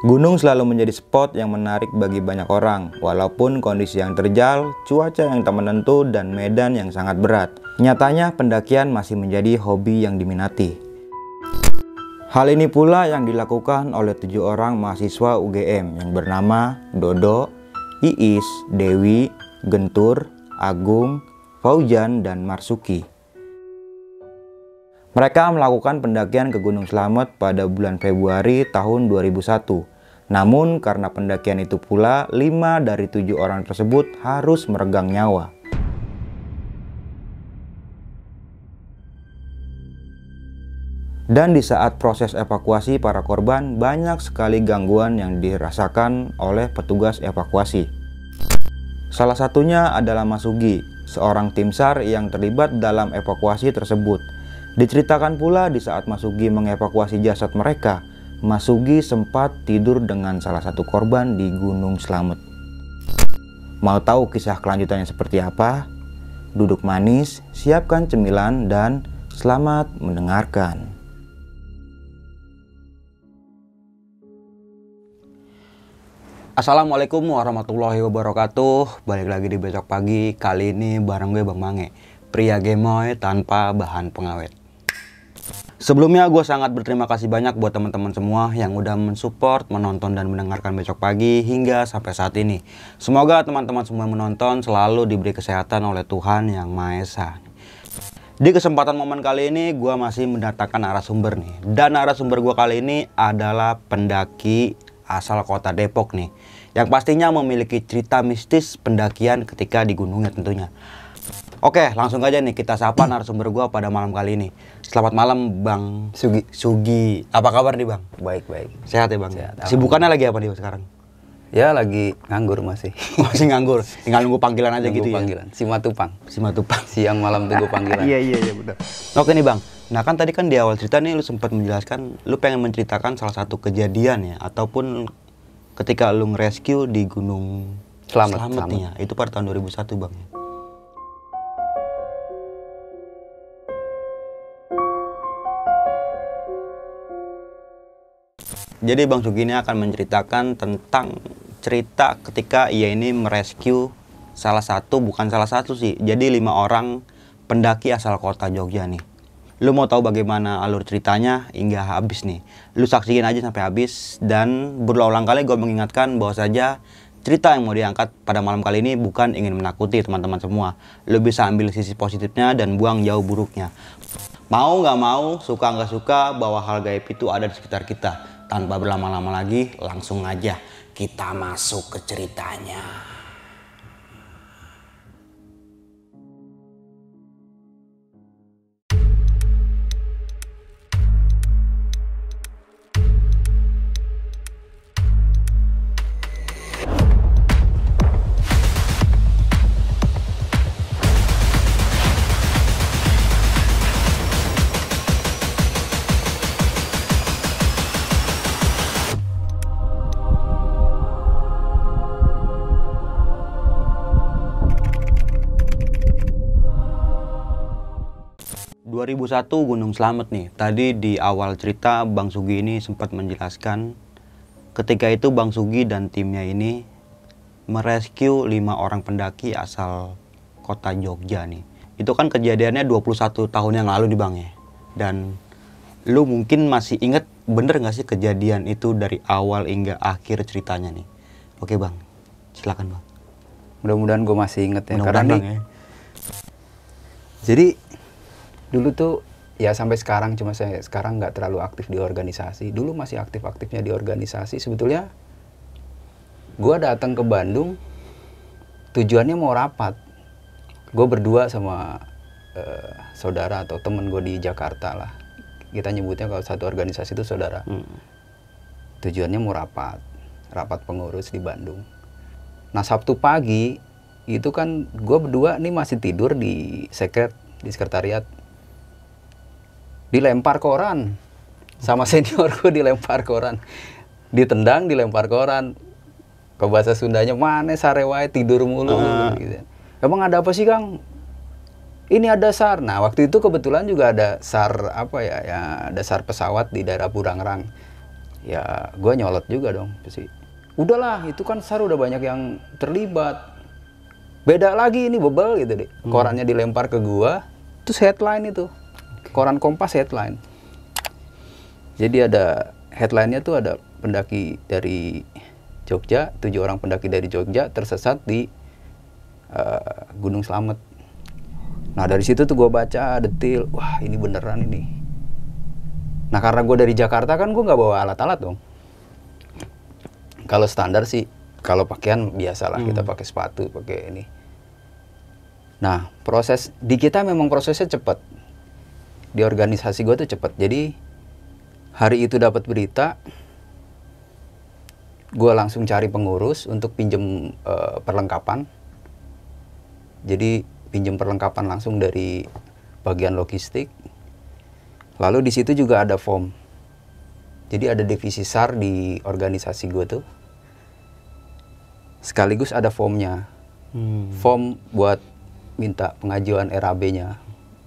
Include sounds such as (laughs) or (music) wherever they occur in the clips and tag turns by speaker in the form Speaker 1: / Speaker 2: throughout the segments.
Speaker 1: Gunung selalu menjadi spot yang menarik bagi banyak orang, walaupun kondisi yang terjal, cuaca yang tak menentu, dan medan yang sangat berat. Nyatanya, pendakian masih menjadi hobi yang diminati. Hal ini pula yang dilakukan oleh tujuh orang mahasiswa UGM yang bernama Dodo, Iis, Dewi, Gentur, Agung, Faujan, dan Marsuki. Mereka melakukan pendakian ke Gunung Slamet pada bulan Februari tahun 2001 namun karena pendakian itu pula, lima dari tujuh orang tersebut harus meregang nyawa. Dan di saat proses evakuasi para korban, banyak sekali gangguan yang dirasakan oleh petugas evakuasi. Salah satunya adalah Masugi, seorang tim SAR yang terlibat dalam evakuasi tersebut. Diceritakan pula di saat Masugi mengevakuasi jasad mereka, Mas Sugi sempat tidur dengan salah satu korban di Gunung Slamet. Mau tahu kisah kelanjutannya seperti apa? Duduk manis, siapkan cemilan, dan selamat mendengarkan. Assalamualaikum warahmatullahi wabarakatuh Balik lagi di Besok Pagi Kali ini bareng gue Bang Mange Pria gemoy tanpa bahan pengawet Sebelumnya gue sangat berterima kasih banyak buat teman-teman semua yang udah mensupport, menonton dan mendengarkan besok pagi hingga sampai saat ini. Semoga teman-teman semua yang menonton selalu diberi kesehatan oleh Tuhan Yang Maha Esa. Di kesempatan momen kali ini gue masih mendatangkan arah sumber nih. Dan arah sumber gue kali ini adalah pendaki asal kota Depok nih. Yang pastinya memiliki cerita mistis pendakian ketika di gunungnya tentunya. Oke, langsung aja nih kita sapa narasumber gua pada malam kali ini. Selamat malam Bang Sugi. Sugi, apa kabar nih Bang? Baik, baik. Sehat ya Bang? Sehat. Sibukannya lagi apa nih sekarang? Ya lagi nganggur masih. (laughs) masih nganggur. Tinggal nunggu panggilan aja nunggu gitu ya? panggilan. ya. Simatupang. Simatupang. (laughs) Siang malam tunggu panggilan. iya, iya, iya benar. Oke nih Bang. Nah kan tadi kan di awal cerita nih lu sempat menjelaskan lu pengen menceritakan salah satu kejadian ya ataupun ketika lu ngerescue di Gunung Selamat, Selamat, Selamat. Ya. itu pada tahun 2001 Bang ya? Jadi Bang Sugini akan menceritakan tentang cerita ketika ia ini merescue salah satu bukan salah satu sih. Jadi lima orang pendaki asal kota Jogja nih. Lu mau tahu bagaimana alur ceritanya hingga habis nih. Lu saksikan aja sampai habis dan berulang kali gue mengingatkan bahwa saja cerita yang mau diangkat pada malam kali ini bukan ingin menakuti teman-teman semua. Lu bisa ambil sisi positifnya dan buang jauh buruknya. Mau nggak mau, suka nggak suka, bahwa hal gaib itu ada di sekitar kita tanpa berlama-lama lagi langsung aja kita masuk ke ceritanya. 2001 Gunung Slamet nih. Tadi di awal cerita Bang Sugi ini sempat menjelaskan ketika itu Bang Sugi dan timnya ini merescue lima orang pendaki asal kota Jogja nih. Itu kan kejadiannya 21 tahun yang lalu di Bang ya. Dan lu mungkin masih inget bener nggak sih kejadian itu dari awal hingga akhir ceritanya nih.
Speaker 2: Oke Bang, silakan Bang. Mudah-mudahan gue masih inget ya. Mudah karena bang, ya. Jadi dulu tuh ya sampai sekarang cuma saya sekarang nggak terlalu aktif di organisasi dulu masih aktif aktifnya di organisasi sebetulnya gue datang ke Bandung tujuannya mau rapat gue berdua sama uh, saudara atau temen gue di Jakarta lah kita nyebutnya kalau satu organisasi itu saudara hmm. tujuannya mau rapat rapat pengurus di Bandung nah Sabtu pagi itu kan gue berdua nih masih tidur di sekret di sekretariat dilempar koran sama seniorku dilempar koran ditendang dilempar koran ke bahasa Sundanya mana sarewai tidur mulu uh. gitu. emang ada apa sih Kang ini ada sar nah waktu itu kebetulan juga ada sar apa ya ya ada sar pesawat di daerah Purangrang ya gue nyolot juga dong pasti udahlah itu kan sar udah banyak yang terlibat beda lagi ini bebel gitu deh hmm. korannya dilempar ke gua terus headline itu koran Kompas headline. Jadi ada headline-nya tuh ada pendaki dari Jogja, tujuh orang pendaki dari Jogja tersesat di uh, Gunung Slamet. Nah dari situ tuh gue baca detail, wah ini beneran ini. Nah karena gue dari Jakarta kan gue nggak bawa alat-alat dong. Kalau standar sih, kalau pakaian biasalah hmm. kita pakai sepatu, pakai ini. Nah proses di kita memang prosesnya cepat di organisasi gue tuh cepet jadi hari itu dapat berita gue langsung cari pengurus untuk pinjem uh, perlengkapan jadi pinjem perlengkapan langsung dari bagian logistik lalu di situ juga ada form jadi ada divisi sar di organisasi gue tuh sekaligus ada formnya hmm. form buat minta pengajuan RAB-nya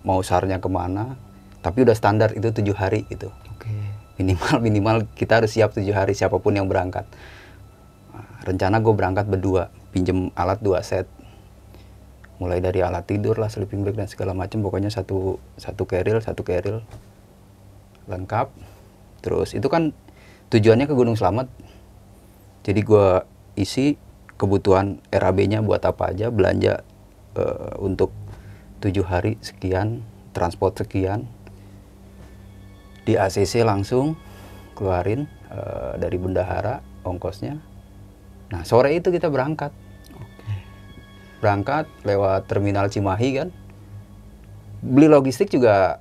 Speaker 2: mau sarnya kemana tapi udah standar itu tujuh hari itu okay. minimal minimal kita harus siap tujuh hari siapapun yang berangkat rencana gue berangkat berdua pinjem alat dua set mulai dari alat tidur lah sleeping bag dan segala macam pokoknya satu satu keril satu keril lengkap terus itu kan tujuannya ke Gunung Selamat jadi gue isi kebutuhan RAB-nya buat apa aja belanja uh, untuk tujuh hari sekian transport sekian di ACC langsung keluarin uh, dari bendahara ongkosnya. Nah sore itu kita berangkat, okay. berangkat lewat terminal Cimahi kan. Beli logistik juga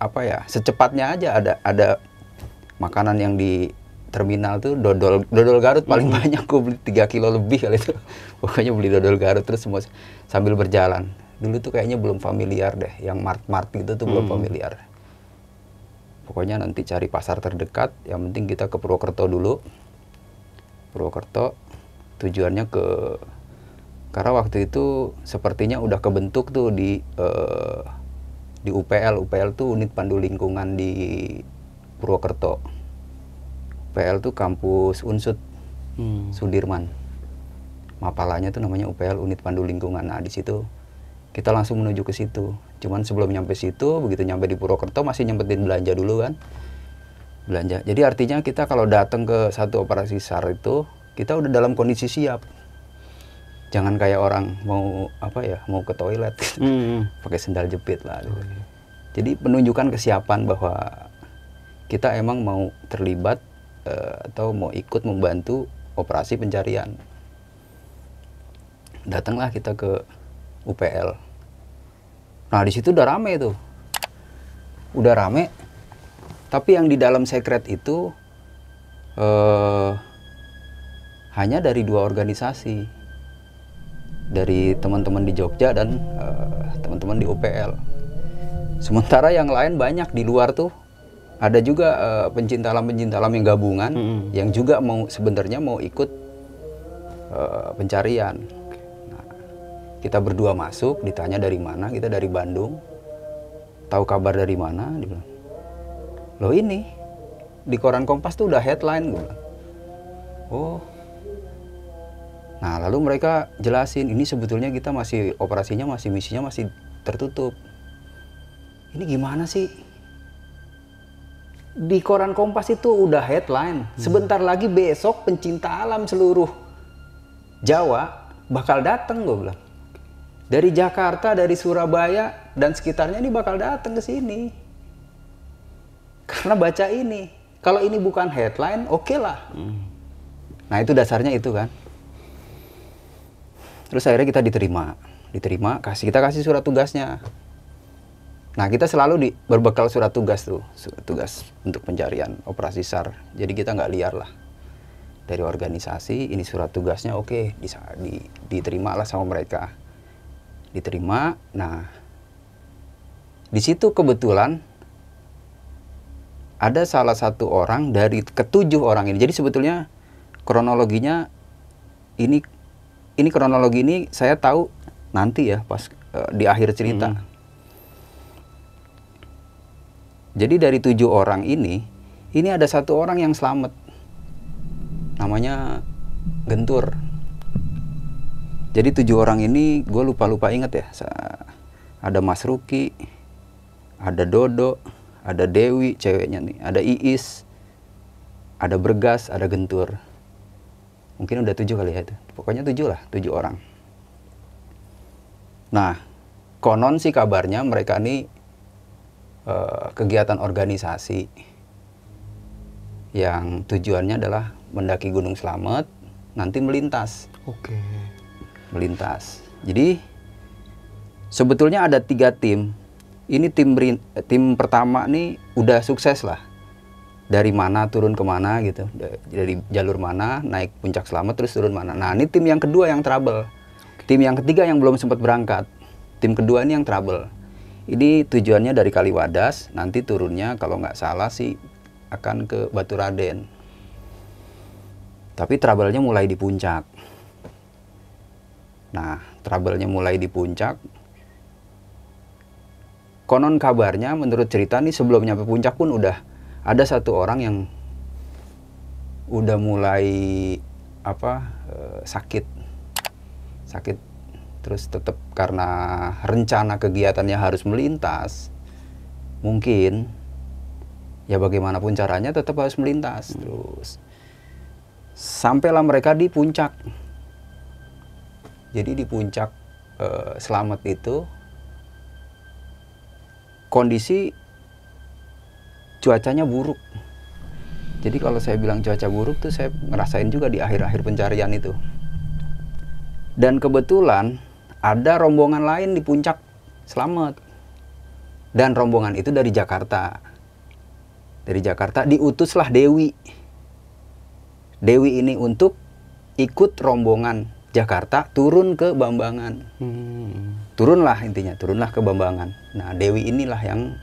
Speaker 2: apa ya secepatnya aja ada ada makanan yang di terminal tuh dodol dodol Garut paling -hmm. banyak gue beli 3 kilo lebih kali itu (laughs) pokoknya beli dodol Garut terus semua sambil berjalan dulu tuh kayaknya belum familiar deh yang mart mart gitu tuh -hmm. belum familiar pokoknya nanti cari pasar terdekat yang penting kita ke Purwokerto dulu Purwokerto tujuannya ke karena waktu itu sepertinya udah kebentuk tuh di uh, di UPL UPL tuh unit pandu lingkungan di Purwokerto UPL tuh kampus Unsud hmm. Sudirman mapalanya tuh namanya UPL unit pandu lingkungan nah di situ kita langsung menuju ke situ. Cuman sebelum nyampe situ, begitu nyampe di Purwokerto masih nyempetin belanja dulu kan. Belanja. Jadi artinya kita kalau datang ke satu operasi SAR itu, kita udah dalam kondisi siap. Jangan kayak orang mau apa ya, mau ke toilet mm (laughs) pakai sendal jepit lah gitu. iya. Jadi penunjukan kesiapan bahwa kita emang mau terlibat uh, atau mau ikut membantu operasi pencarian. Datanglah kita ke UPL nah di situ udah rame tuh udah rame tapi yang di dalam secret itu eh, hanya dari dua organisasi dari teman-teman di Jogja dan teman eh, teman-teman di UPL sementara yang lain banyak di luar tuh ada juga uh, eh, pencinta alam pencinta alam yang gabungan mm -hmm. yang juga mau sebenarnya mau ikut uh, pencarian kita berdua masuk ditanya dari mana kita dari Bandung tahu kabar dari mana dibilang lo ini di koran Kompas tuh udah headline gue bilang oh nah lalu mereka jelasin ini sebetulnya kita masih operasinya masih misinya masih tertutup ini gimana sih di koran Kompas itu udah headline. Hmm. Sebentar lagi besok pencinta alam seluruh Jawa bakal datang gue bilang dari Jakarta, dari Surabaya dan sekitarnya ini bakal datang ke sini. Karena baca ini. Kalau ini bukan headline, oke okay lah. Hmm. Nah, itu dasarnya itu kan. Terus akhirnya kita diterima. Diterima, kasih kita kasih surat tugasnya. Nah, kita selalu di, berbekal surat tugas tuh, surat tugas untuk pencarian operasi SAR. Jadi kita nggak liar lah dari organisasi. Ini surat tugasnya oke, okay, bisa di, diterima lah sama mereka diterima nah di situ kebetulan ada salah satu orang dari ketujuh orang ini jadi sebetulnya kronologinya ini ini kronologi ini saya tahu nanti ya pas uh, di akhir cerita hmm. jadi dari tujuh orang ini ini ada satu orang yang selamat namanya Gentur jadi tujuh orang ini gue lupa-lupa inget ya. Ada Mas Ruki, ada Dodo, ada Dewi ceweknya nih, ada Iis, ada Bergas, ada Gentur. Mungkin udah tujuh kali ya itu. Pokoknya tujuh lah, tujuh orang. Nah, konon sih kabarnya mereka ini uh, eh, kegiatan organisasi yang tujuannya adalah mendaki Gunung Slamet, nanti melintas. Oke melintas. Jadi sebetulnya ada tiga tim. Ini tim eh, tim pertama nih udah sukses lah. Dari mana turun kemana gitu, dari jalur mana naik puncak selamat terus turun mana. Nah ini tim yang kedua yang trouble. Tim yang ketiga yang belum sempat berangkat. Tim kedua ini yang trouble. Ini tujuannya dari Kaliwadas, nanti turunnya kalau nggak salah sih akan ke Batu Raden. Tapi trouble-nya mulai di puncak Nah, trouble mulai di puncak. Konon kabarnya menurut cerita nih sebelum nyampe puncak pun udah ada satu orang yang udah mulai apa eh, sakit sakit terus tetap karena rencana kegiatannya harus melintas mungkin ya bagaimanapun caranya tetap harus melintas terus sampailah mereka di puncak jadi di puncak Selamat eh, selamat itu kondisi cuacanya buruk. Jadi kalau saya bilang cuaca buruk tuh saya ngerasain juga di akhir-akhir pencarian itu. Dan kebetulan ada rombongan lain di puncak Selamat Dan rombongan itu dari Jakarta. Dari Jakarta diutuslah Dewi. Dewi ini untuk ikut rombongan Jakarta turun ke Bambangan. Hmm. Turunlah intinya, turunlah ke Bambangan. Nah, Dewi inilah yang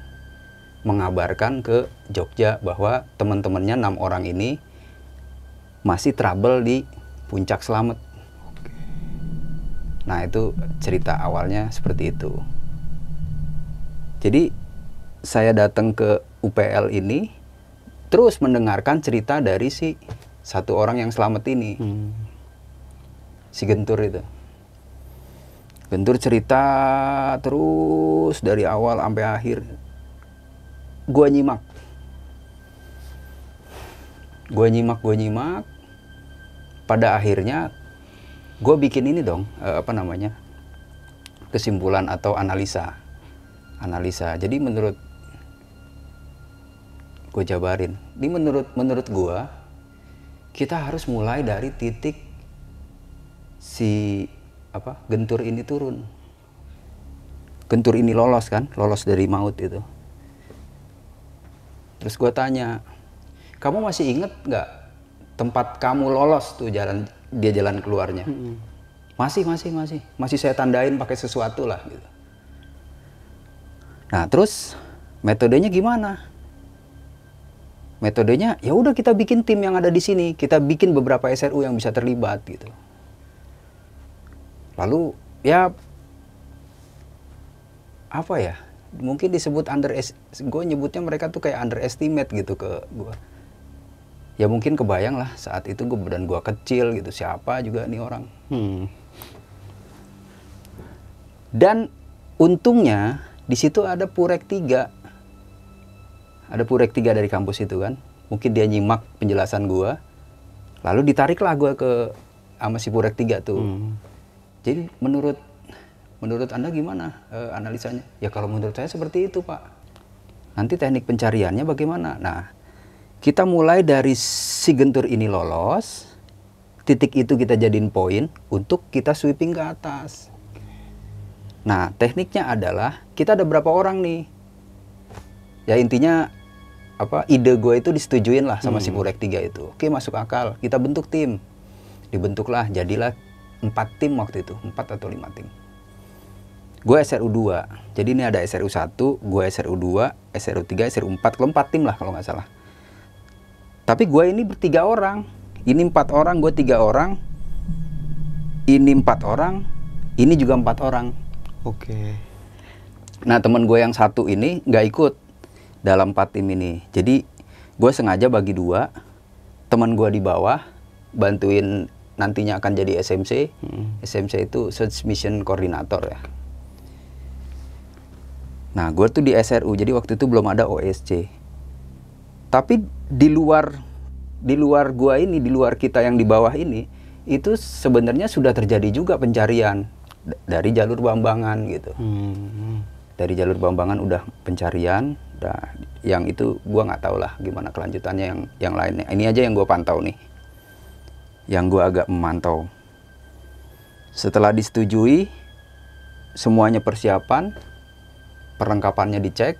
Speaker 2: mengabarkan ke Jogja bahwa teman-temannya enam orang ini masih trouble di Puncak Slamet. Nah, itu cerita awalnya seperti itu. Jadi saya datang ke UPL ini terus mendengarkan cerita dari si satu orang yang selamat ini. Hmm si Gentur itu. Gentur cerita terus dari awal sampai akhir. Gua nyimak. Gua nyimak, gua nyimak. Pada akhirnya gua bikin ini dong, eh, apa namanya? kesimpulan atau analisa. Analisa. Jadi menurut gue jabarin. Ini menurut menurut gue kita harus mulai dari titik si apa gentur ini turun gentur ini lolos kan lolos dari maut itu terus gue tanya kamu masih inget nggak tempat kamu lolos tuh jalan dia jalan keluarnya hmm. masih masih masih masih saya tandain pakai sesuatu lah gitu nah terus metodenya gimana metodenya ya udah kita bikin tim yang ada di sini kita bikin beberapa SRU yang bisa terlibat gitu lalu ya apa ya mungkin disebut under gue nyebutnya mereka tuh kayak underestimate gitu ke gue ya mungkin kebayang lah saat itu gue badan gue kecil gitu siapa juga nih orang hmm. dan untungnya di situ ada purek tiga ada purek tiga dari kampus itu kan mungkin dia nyimak penjelasan gue lalu ditariklah gue ke sama si purek tiga tuh hmm jadi menurut menurut Anda gimana e, analisanya? Ya kalau menurut saya seperti itu, Pak. Nanti teknik pencariannya bagaimana? Nah, kita mulai dari si gentur ini lolos, titik itu kita jadiin poin untuk kita sweeping ke atas. Nah, tekniknya adalah kita ada berapa orang nih? Ya intinya apa ide gue itu disetujuin lah sama hmm. si Burek 3 itu. Oke, masuk akal. Kita bentuk tim. Dibentuklah, jadilah empat tim waktu itu empat atau lima tim gue SRU 2 jadi ini ada SRU 1 gue SRU 2 SRU 3 SRU 4 kalau 4 tim lah kalau nggak salah tapi gue ini bertiga orang ini empat orang gue tiga orang ini empat orang ini juga empat orang oke okay. nah teman gue yang satu ini nggak ikut dalam empat tim ini jadi gue sengaja bagi dua teman gue di bawah bantuin nantinya akan jadi SMC. Hmm. SMC itu Search Mission Coordinator ya. Nah, gue tuh di SRU, jadi waktu itu belum ada OSC. Tapi di luar di luar gua ini, di luar kita yang di bawah ini, itu sebenarnya sudah terjadi juga pencarian dari jalur Bambangan gitu. Hmm. Dari jalur Bambangan udah pencarian, dah yang itu gua nggak tahu lah gimana kelanjutannya yang yang lainnya. Ini aja yang gua pantau nih yang gue agak memantau. Setelah disetujui, semuanya persiapan, perlengkapannya dicek,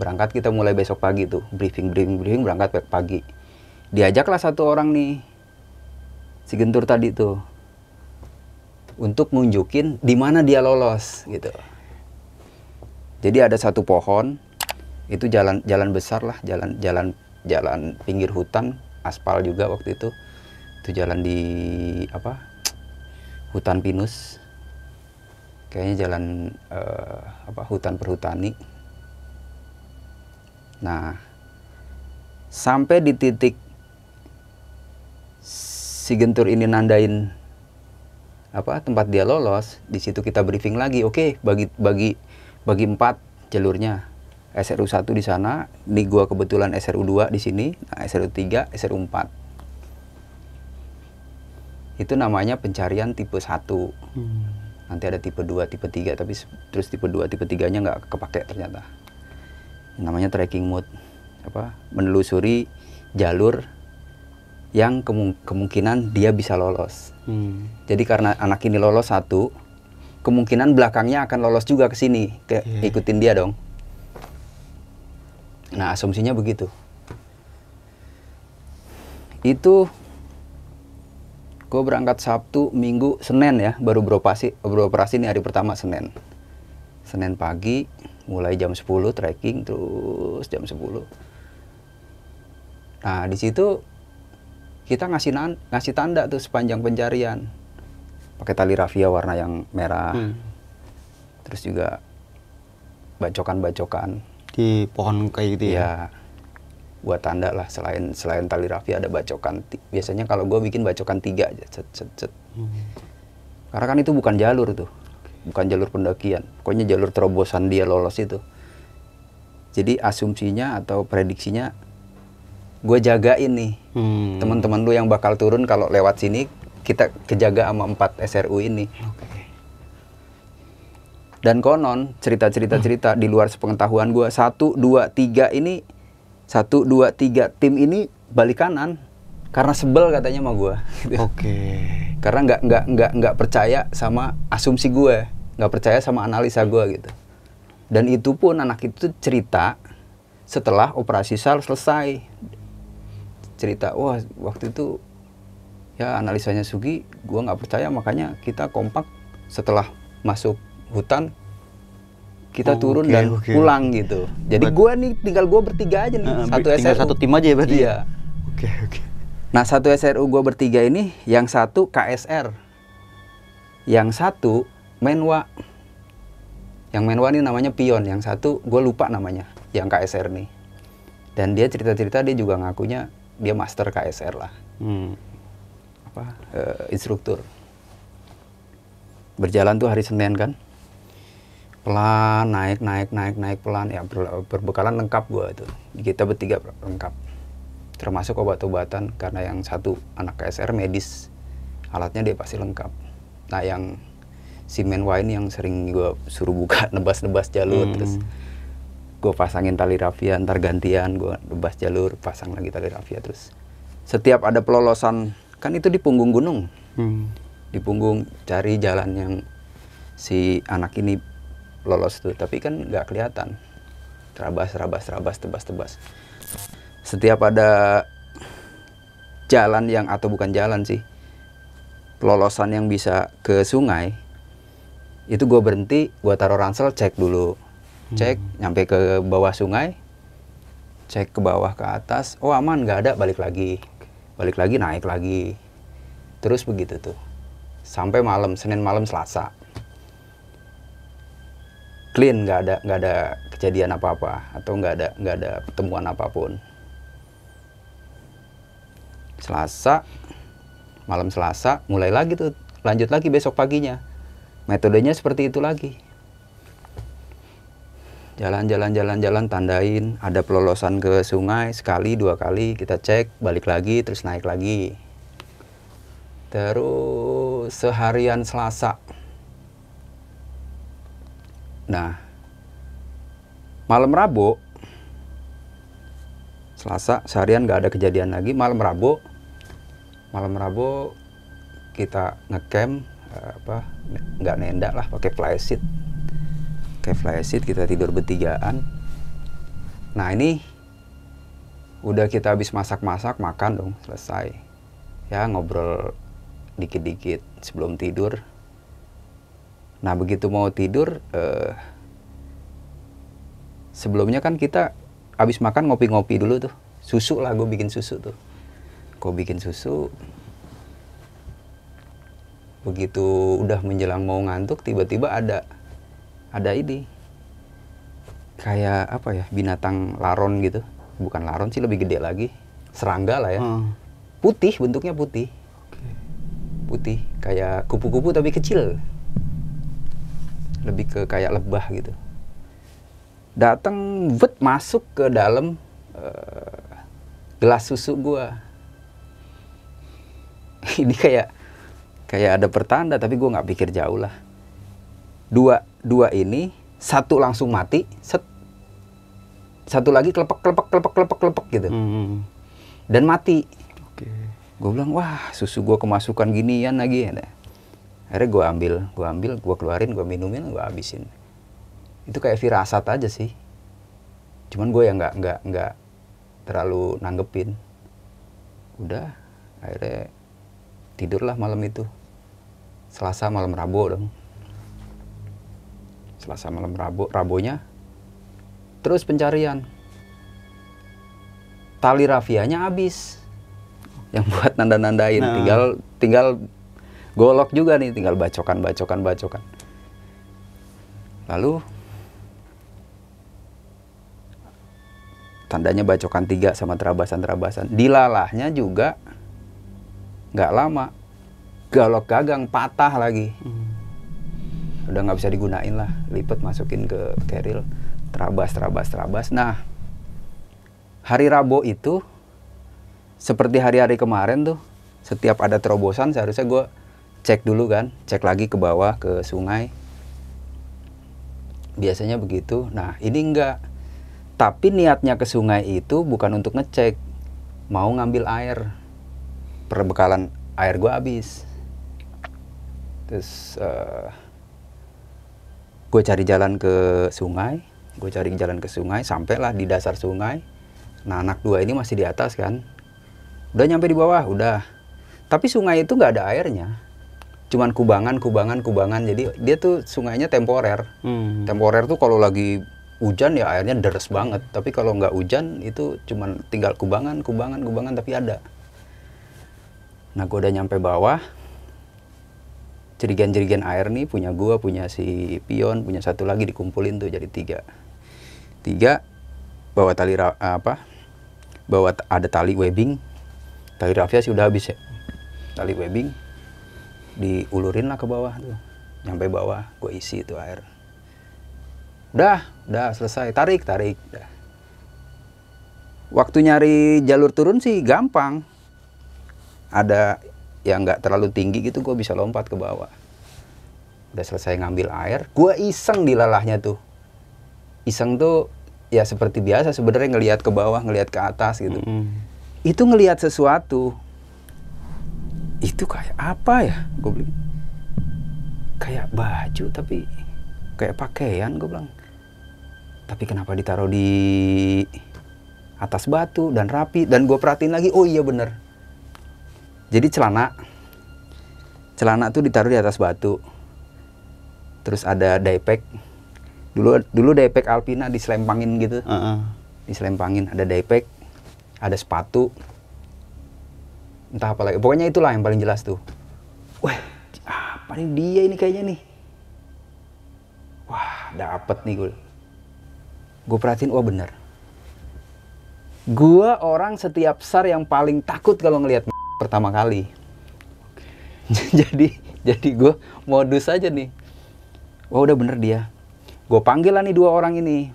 Speaker 2: berangkat kita mulai besok pagi tuh, briefing, briefing, briefing, berangkat pagi. Diajaklah satu orang nih, si Gentur tadi tuh, untuk nunjukin di mana dia lolos gitu. Jadi ada satu pohon, itu jalan jalan besar lah, jalan jalan jalan pinggir hutan, aspal juga waktu itu itu jalan di apa hutan pinus kayaknya jalan uh, apa hutan perhutani nah sampai di titik si gentur ini nandain apa tempat dia lolos di situ kita briefing lagi oke okay, bagi bagi bagi empat jalurnya SRU 1 di sana, di gua kebetulan SRU 2 di sini, nah SRU 3, SRU 4 itu namanya pencarian tipe satu hmm. nanti ada tipe 2 tipe 3 tapi terus tipe 2 tipe tiganya nya nggak kepake ternyata namanya tracking mode apa menelusuri jalur yang kemung kemungkinan dia bisa lolos hmm. jadi karena anak ini lolos satu kemungkinan belakangnya akan lolos juga ke sini yeah. ikutin dia dong nah asumsinya begitu itu gue berangkat Sabtu, Minggu, Senin ya, baru beroperasi, beroperasi ini hari pertama Senin. Senin pagi, mulai jam 10 trekking, terus jam 10. Nah, di situ kita ngasih, nan, ngasih tanda tuh sepanjang pencarian. Pakai tali rafia warna yang merah. Hmm. Terus juga bacokan-bacokan. Di pohon kayu gitu ya? ya buat tanda lah selain selain tali rafia ada bacokan biasanya kalau gue bikin bacokan tiga aja cet cet cet hmm. karena kan itu bukan jalur tuh bukan jalur pendakian pokoknya jalur terobosan dia lolos itu jadi asumsinya atau prediksinya gue jagain nih hmm. teman-teman lu yang bakal turun kalau lewat sini kita kejaga sama empat SRU ini okay. dan konon cerita cerita cerita di luar sepengetahuan gue satu dua tiga ini satu dua tiga tim ini balik kanan karena sebel katanya sama gue (laughs) oke okay. karena nggak nggak nggak nggak percaya sama asumsi gue nggak percaya sama analisa gue gitu dan itu pun anak itu cerita setelah operasi sal selesai cerita wah waktu itu ya analisanya Sugi gue nggak percaya makanya kita kompak setelah masuk hutan kita oh, turun dan okay. pulang gitu. Jadi But, gua nih tinggal gua bertiga aja nih. Uh, satu SRU. satu tim aja ya berarti. Ya? Iya. Oke, okay, oke. Okay. Nah, satu SRU gua bertiga ini yang satu KSR. Yang satu Menwa. Yang Menwa ini namanya Pion, yang satu gua lupa namanya, yang KSR nih. Dan dia cerita-cerita dia juga ngakunya dia master KSR lah. Hmm. Apa? Uh, instruktur. Berjalan tuh hari Senin kan? pelan naik naik naik naik pelan ya ber, berbekalan lengkap gue itu kita bertiga lengkap termasuk obat-obatan karena yang satu anak KSR medis alatnya dia pasti lengkap nah yang si main wine yang sering gue suruh buka (laughs) nebas-nebas jalur hmm. terus gue pasangin tali rafia ntar gantian gue nebas jalur pasang lagi tali rafia terus setiap ada pelolosan kan itu di punggung gunung hmm. di punggung cari jalan yang si anak ini lolos tuh tapi kan nggak kelihatan terabas terabas terabas tebas tebas setiap ada jalan yang atau bukan jalan sih lolosan yang bisa ke sungai itu gue berhenti gue taruh ransel cek dulu cek hmm. nyampe ke bawah sungai cek ke bawah ke atas oh aman nggak ada balik lagi balik lagi naik lagi terus begitu tuh sampai malam Senin malam Selasa clean nggak ada nggak ada kejadian apa-apa atau nggak ada nggak ada pertemuan apapun Selasa malam Selasa mulai lagi tuh lanjut lagi besok paginya metodenya seperti itu lagi jalan-jalan jalan-jalan tandain ada pelolosan ke sungai sekali dua kali kita cek balik lagi terus naik lagi terus seharian Selasa Nah, malam Rabu, Selasa seharian nggak ada kejadian lagi. Malam Rabu, malam Rabu kita ngecamp eh, apa nggak nenda lah pakai flysheet pakai flysheet kita tidur bertigaan nah ini udah kita habis masak-masak makan dong selesai ya ngobrol dikit-dikit sebelum tidur Nah begitu mau tidur, eh, sebelumnya kan kita habis makan ngopi-ngopi dulu tuh. Susu lah, gue bikin susu tuh. Gue bikin susu. Begitu udah menjelang mau ngantuk, tiba-tiba ada ada ini kayak apa ya binatang laron gitu bukan laron sih lebih gede lagi serangga lah ya hmm. putih bentuknya putih putih kayak kupu-kupu tapi kecil lebih ke kayak lebah gitu datang vet masuk ke dalam uh, gelas susu gua (laughs) ini kayak kayak ada pertanda tapi gua nggak pikir jauh lah dua dua ini satu langsung mati set satu lagi kelepek kelepek kelepek kelepek kelepek gitu hmm. dan mati okay. gue bilang wah susu gue kemasukan ginian lagi ya akhirnya gue ambil gue ambil gue keluarin gue minumin gue habisin itu kayak firasat aja sih cuman gue yang nggak nggak nggak terlalu nanggepin udah akhirnya tidurlah malam itu selasa malam rabu dong selasa malam rabu rabunya terus pencarian tali rafianya habis yang buat nanda-nandain nah. tinggal tinggal golok juga nih tinggal bacokan bacokan bacokan lalu tandanya bacokan tiga sama terabasan terabasan dilalahnya juga nggak lama galok gagang patah lagi hmm. udah nggak bisa digunain lah lipet masukin ke keril terabas terabas terabas nah hari Rabu itu seperti hari-hari kemarin tuh setiap ada terobosan seharusnya gue cek dulu kan cek lagi ke bawah ke sungai biasanya begitu nah ini enggak tapi niatnya ke sungai itu bukan untuk ngecek mau ngambil air perbekalan air gue habis terus uh, eh, gue cari jalan ke sungai gue cari jalan ke sungai sampailah di dasar sungai nah anak dua ini masih di atas kan udah nyampe di bawah udah tapi sungai itu nggak ada airnya cuman kubangan kubangan kubangan jadi dia tuh sungainya temporer hmm. temporer tuh kalau lagi hujan ya airnya deres banget tapi kalau nggak hujan itu cuman tinggal kubangan kubangan kubangan tapi ada nah gue udah nyampe bawah jerigen-jerigen air nih punya gua, punya si Pion, punya satu lagi dikumpulin tuh jadi tiga. Tiga bawa tali apa? Bawa ada tali webbing. Tali rafia sih udah habis ya. Tali webbing diulurin lah ke bawah tuh nyampe bawah gue isi itu air udah udah selesai tarik tarik udah. waktu nyari jalur turun sih gampang ada yang nggak terlalu tinggi gitu gue bisa lompat ke bawah udah selesai ngambil air gue iseng di lalahnya tuh iseng tuh ya seperti biasa sebenarnya ngelihat ke bawah ngelihat ke atas gitu mm -hmm. itu ngelihat sesuatu itu kayak apa ya gue bilang kayak baju tapi kayak pakaian gue bilang tapi kenapa ditaruh di atas batu dan rapi dan gue perhatiin lagi oh iya bener jadi celana celana tuh ditaruh di atas batu terus ada daypack dulu dulu daypack Alpina diselempangin gitu uh -uh. diselempangin ada daypack ada sepatu entah apa lagi pokoknya itulah yang paling jelas tuh wah apa nih dia ini kayaknya nih wah dapet nih gue gue perhatiin wah oh, bener gue orang setiap sar yang paling takut kalau ngelihat pertama kali (laughs) jadi jadi gue modus aja nih wah udah bener dia gue panggil lah nih dua orang ini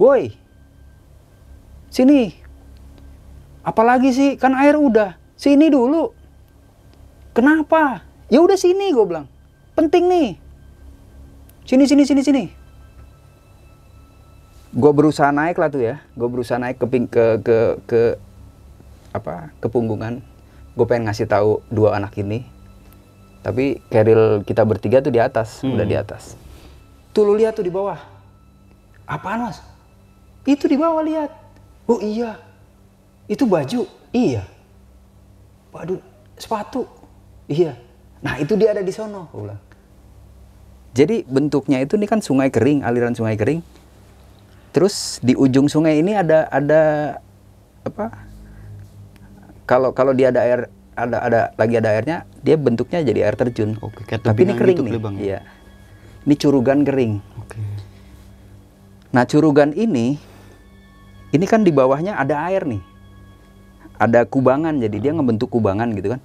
Speaker 2: woi sini apalagi sih kan air udah sini dulu. Kenapa? Ya udah sini gue bilang. Penting nih. Sini sini sini sini. Gue berusaha naik lah tuh ya. Gue berusaha naik ke ping ke ke, ke apa? Ke punggungan. Gue pengen ngasih tahu dua anak ini. Tapi keril kita bertiga tuh di atas, hmm. udah di atas. Tuh lu lihat tuh di bawah. Apaan mas? Itu di bawah lihat. Oh iya. Itu baju. Iya waduh sepatu iya nah itu dia ada di sono ulang jadi bentuknya itu ini kan sungai kering aliran sungai kering terus di ujung sungai ini ada ada apa kalau kalau dia ada air ada ada lagi ada airnya dia bentuknya jadi air terjun oke kayak tapi ini kering gitu nih bang, ya? iya ini curugan kering oke nah curugan ini ini kan di bawahnya ada air nih ada kubangan jadi dia ngebentuk kubangan gitu kan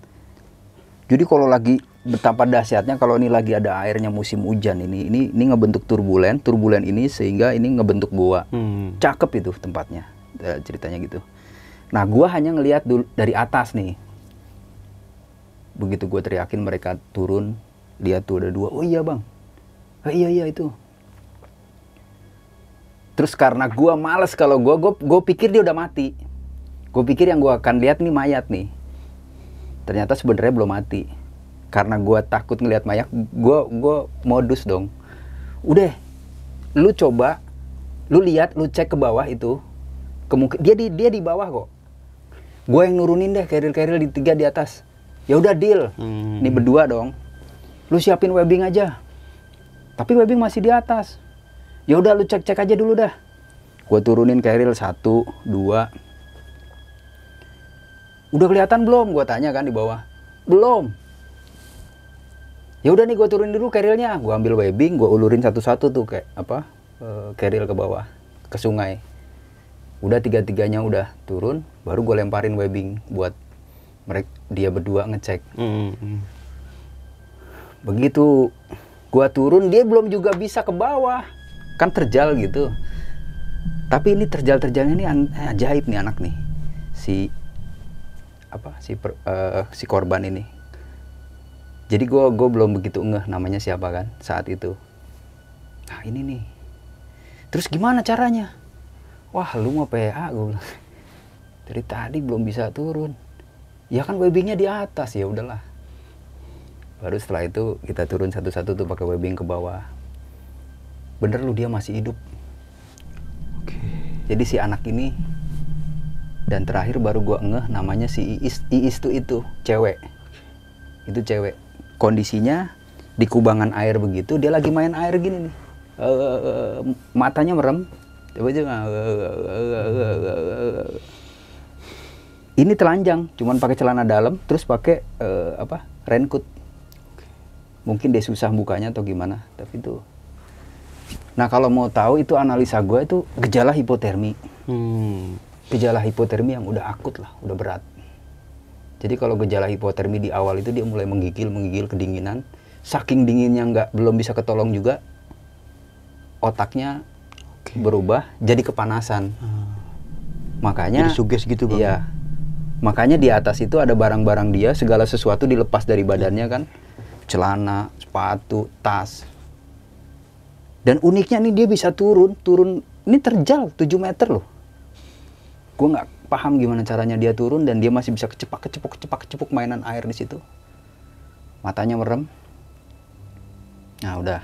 Speaker 2: jadi kalau lagi betapa dahsyatnya kalau ini lagi ada airnya musim hujan ini ini ini ngebentuk turbulen turbulen ini sehingga ini ngebentuk gua, hmm. cakep itu tempatnya eh, ceritanya gitu nah gua hanya ngelihat dari atas nih begitu gue teriakin mereka turun lihat tuh ada dua oh iya bang oh, iya iya itu terus karena gua males kalau gue gue pikir dia udah mati gue pikir yang gue akan lihat nih mayat nih ternyata sebenarnya belum mati karena gue takut ngelihat mayat gue gue modus dong udah lu coba lu lihat lu cek ke bawah itu kemungkin dia di dia di bawah kok gue yang nurunin deh keril keril di tiga di atas ya udah deal hmm. ini berdua dong lu siapin webbing aja tapi webbing masih di atas ya udah lu cek cek aja dulu dah gue turunin keril satu dua udah kelihatan belum gue tanya kan di bawah belum ya udah nih gue turun dulu kerilnya gue ambil webbing gue ulurin satu-satu tuh kayak apa eh, keril ke bawah ke sungai udah tiga-tiganya udah turun baru gue lemparin webbing buat mereka dia berdua ngecek mm-hmm. begitu gue turun dia belum juga bisa ke bawah kan terjal gitu tapi ini terjal-terjalnya ini eh, ajaib nih anak nih si apa si per, uh, si korban ini jadi gue gue belum begitu ngeh namanya siapa kan saat itu nah ini nih terus gimana caranya wah lu mau PA gue bilang (laughs) dari tadi belum bisa turun ya kan webbingnya di atas ya udahlah baru setelah itu kita turun satu-satu tuh pakai webbing ke bawah bener lu dia masih hidup oke jadi si anak ini dan terakhir baru gue ngeh namanya si Iis Iis tuh itu cewek itu cewek kondisinya di kubangan air begitu dia lagi main air gini nih uh, uh, matanya merem coba coba uh, ini telanjang cuman pakai celana dalam terus pakai uh, apa raincoat mungkin dia susah bukanya atau gimana tapi itu nah kalau mau tahu itu analisa gue itu gejala hipotermi hmm gejala hipotermi yang udah akut lah, udah berat. Jadi kalau gejala hipotermi di awal itu dia mulai menggigil, menggigil kedinginan, saking dinginnya nggak belum bisa ketolong juga, otaknya okay. berubah jadi kepanasan. Hmm. Makanya jadi suges gitu bang. Iya. Makanya di atas itu ada barang-barang dia, segala sesuatu dilepas dari badannya kan, celana, sepatu, tas. Dan uniknya nih dia bisa turun, turun ini terjal 7 meter loh gue nggak paham gimana caranya dia turun dan dia masih bisa kecepak kecepuk kecepak kecepuk mainan air di situ matanya merem nah udah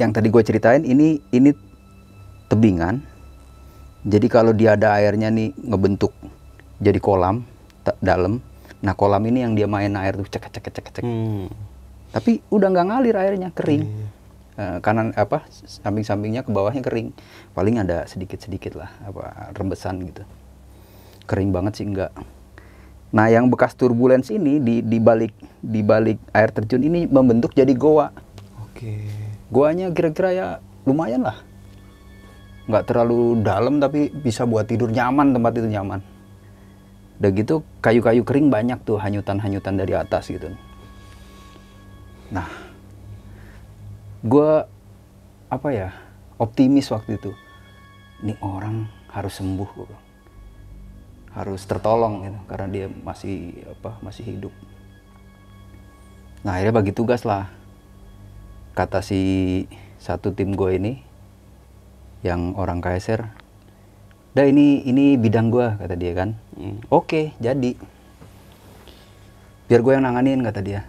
Speaker 2: yang tadi gue ceritain ini ini tebingan jadi kalau dia ada airnya nih ngebentuk jadi kolam dalam nah kolam ini yang dia main air tuh cek cek cek cek hmm. tapi udah nggak ngalir airnya kering hmm Eh, kanan apa samping-sampingnya ke bawahnya kering paling ada sedikit-sedikit lah apa rembesan gitu kering banget sih enggak nah yang bekas turbulensi ini di di balik di balik air terjun ini membentuk jadi goa oke goanya kira-kira ya lumayan lah nggak terlalu dalam tapi bisa buat tidur nyaman tempat itu nyaman udah gitu kayu-kayu kering banyak tuh hanyutan-hanyutan dari atas gitu nah gue apa ya optimis waktu itu ini orang harus sembuh gue bilang harus tertolong gitu karena dia masih apa masih hidup nah akhirnya bagi tugas lah kata si satu tim gue ini yang orang Kaiser dah ini ini bidang gue kata dia kan hmm. oke jadi biar gue yang nanganin kata dia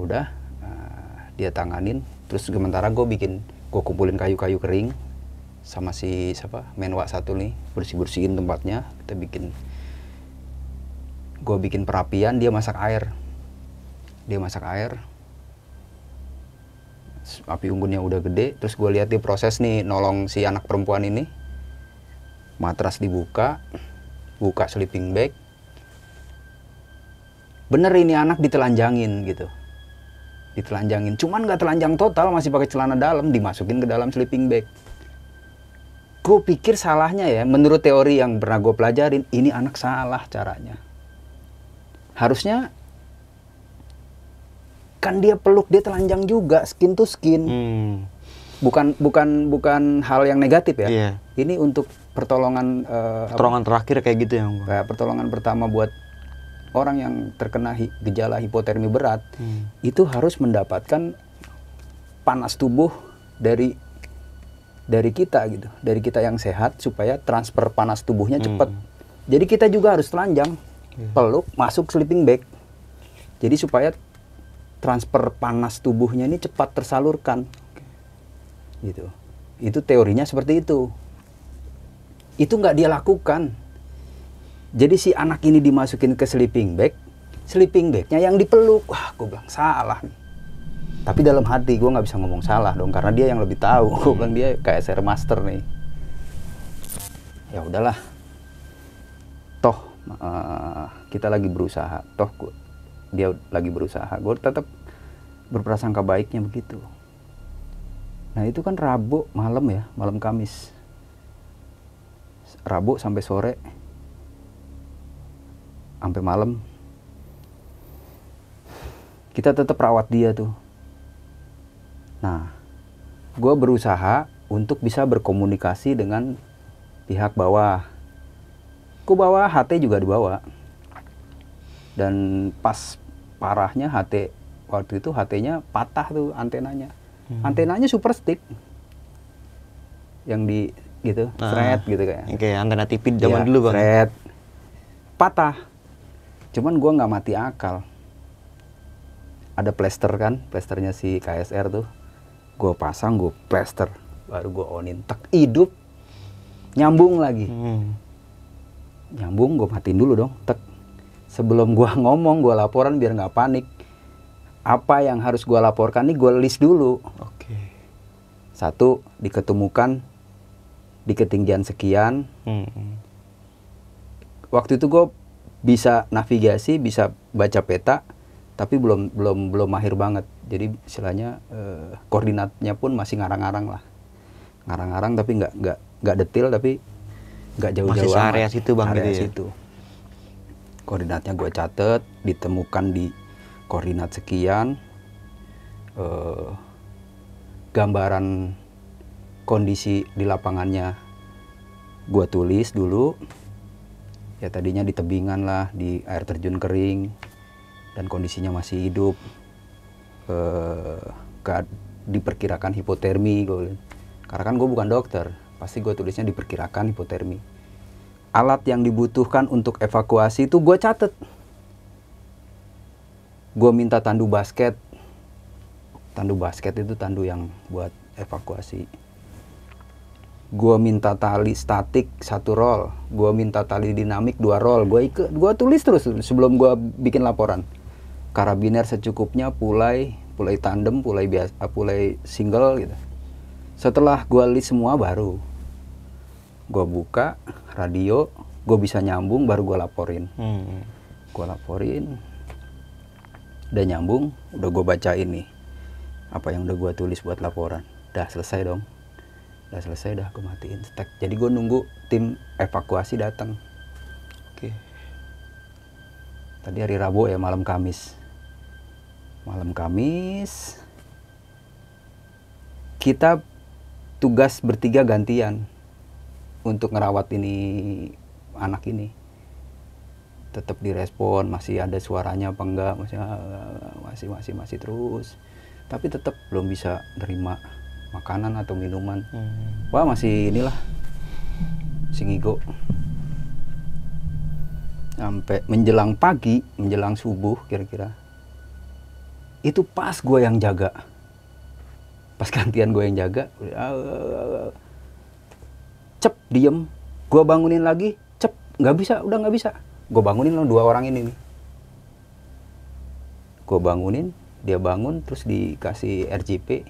Speaker 2: udah eh, dia tanganin terus sementara gue bikin gue kumpulin kayu-kayu kering sama si siapa menwa satu nih bersih bersihin tempatnya kita bikin gue bikin perapian dia masak air dia masak air api unggunnya udah gede terus gue lihat di proses nih nolong si anak perempuan ini matras dibuka buka sleeping bag bener ini anak ditelanjangin gitu ditelanjangin cuman nggak telanjang total masih pakai celana dalam dimasukin ke dalam sleeping bag gue pikir salahnya ya menurut teori yang pernah gue pelajarin ini anak salah caranya harusnya kan dia peluk dia telanjang juga skin to skin hmm. bukan bukan bukan hal yang negatif ya yeah. ini untuk pertolongan uh, pertolongan apa? terakhir kayak gitu ya kayak pertolongan pertama buat orang yang terkena hi gejala hipotermi berat hmm. itu harus mendapatkan panas tubuh dari dari kita gitu, dari kita yang sehat supaya transfer panas tubuhnya hmm. cepat. Jadi kita juga harus telanjang, iya. peluk, masuk sleeping bag. Jadi supaya transfer panas tubuhnya ini cepat tersalurkan. Gitu. Itu teorinya seperti itu. Itu nggak dia lakukan jadi si anak ini dimasukin ke sleeping bag, sleeping bagnya yang dipeluk. Wah, gue bilang salah Tapi dalam hati gue nggak bisa ngomong salah dong, karena dia yang lebih tahu. Gue hmm. bilang dia kayak share master nih. Ya udahlah. Toh uh, kita lagi berusaha. Toh gue, dia lagi berusaha. Gue tetap berprasangka baiknya begitu. Nah itu kan Rabu malam ya, malam Kamis. Rabu sampai sore sampai malam kita tetap rawat dia tuh nah gue berusaha untuk bisa berkomunikasi dengan pihak bawah ku bawa HT juga dibawa dan pas parahnya HT waktu itu HT-nya patah tuh antenanya hmm. antenanya super stick yang di gitu nah, seret gitu kayak
Speaker 1: kayak antena TV zaman ya, dulu bang seret
Speaker 2: patah cuman gue nggak mati akal ada plester kan plesternya si KSR tuh gue pasang gue plester baru gue onin tak hidup nyambung lagi hmm. nyambung gue matiin dulu dong tek sebelum gue (laughs) ngomong gue laporan biar nggak panik apa yang harus gue laporkan nih gue list dulu okay. satu diketemukan di ketinggian sekian hmm. waktu itu gue bisa navigasi, bisa baca peta, tapi belum belum belum mahir banget. Jadi istilahnya eh, koordinatnya pun masih ngarang-ngarang lah, ngarang-ngarang tapi nggak nggak nggak detail tapi nggak jauh-jauh. Masih area situ bang area gitu ya? Koordinatnya gue catet, ditemukan di koordinat sekian. Eh, gambaran kondisi di lapangannya gue tulis dulu ya tadinya di tebingan lah di air terjun kering dan kondisinya masih hidup eh, ke, diperkirakan hipotermi gue karena kan gue bukan dokter pasti gue tulisnya diperkirakan hipotermi alat yang dibutuhkan untuk evakuasi itu gue catet gue minta tandu basket tandu basket itu tandu yang buat evakuasi gue minta tali statik satu roll, gue minta tali dinamik dua roll, gue ikut, gue tulis terus sebelum gue bikin laporan. Karabiner secukupnya, pulai, pulai tandem, pulai biasa, ah, pulai single gitu. Setelah gue list semua baru, gue buka radio, gue bisa nyambung, baru gue laporin. Hmm. Gue laporin, udah nyambung, udah gue baca ini apa yang udah gue tulis buat laporan. Dah selesai dong udah selesai dah aku matiin stek jadi gue nunggu tim evakuasi datang oke tadi hari Rabu ya malam Kamis malam Kamis kita tugas bertiga gantian untuk ngerawat ini anak ini tetap direspon masih ada suaranya apa enggak masih masih masih masih terus tapi tetap belum bisa nerima makanan atau minuman hmm. wah masih inilah singigo sampai menjelang pagi menjelang subuh kira-kira itu pas gue yang jaga pas gantian gue yang jaga cep diem gue bangunin lagi cep nggak bisa udah nggak bisa gue bangunin loh dua orang ini nih gue bangunin dia bangun terus dikasih RGP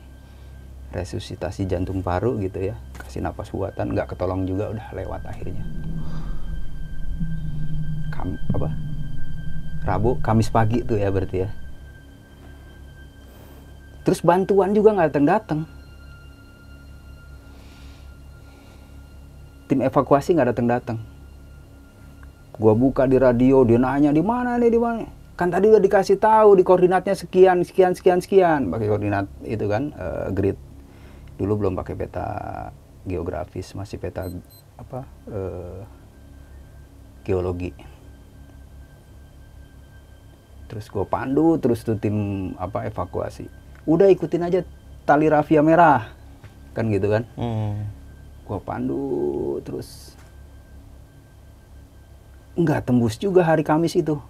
Speaker 2: resusitasi jantung paru gitu ya kasih napas buatan nggak ketolong juga udah lewat akhirnya Kam, apa Rabu Kamis pagi tuh ya berarti ya terus bantuan juga nggak datang datang tim evakuasi nggak datang datang gua buka di radio dia nanya di mana nih di mana kan tadi udah dikasih tahu di koordinatnya sekian sekian sekian sekian pakai koordinat itu kan uh, grid dulu belum pakai peta geografis masih peta apa eh, geologi terus gue pandu terus tuh tim apa evakuasi udah ikutin aja tali rafia merah kan gitu kan hmm. gue pandu terus nggak tembus juga hari Kamis itu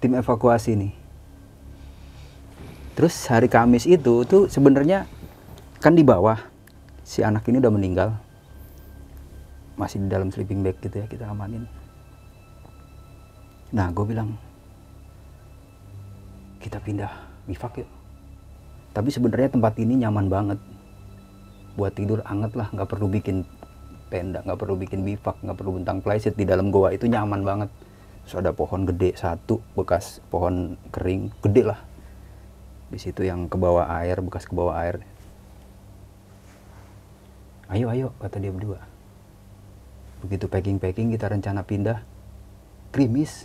Speaker 2: tim evakuasi nih terus hari Kamis itu tuh sebenarnya kan di bawah si anak ini udah meninggal masih di dalam sleeping bag gitu ya kita amanin nah gue bilang kita pindah bivak yuk tapi sebenarnya tempat ini nyaman banget buat tidur anget lah nggak perlu bikin tenda nggak perlu bikin bivak nggak perlu bentang playset di dalam goa itu nyaman banget so ada pohon gede satu bekas pohon kering gede lah di situ yang ke bawah air bekas ke bawah air ayo ayo kata dia berdua begitu packing packing kita rencana pindah krimis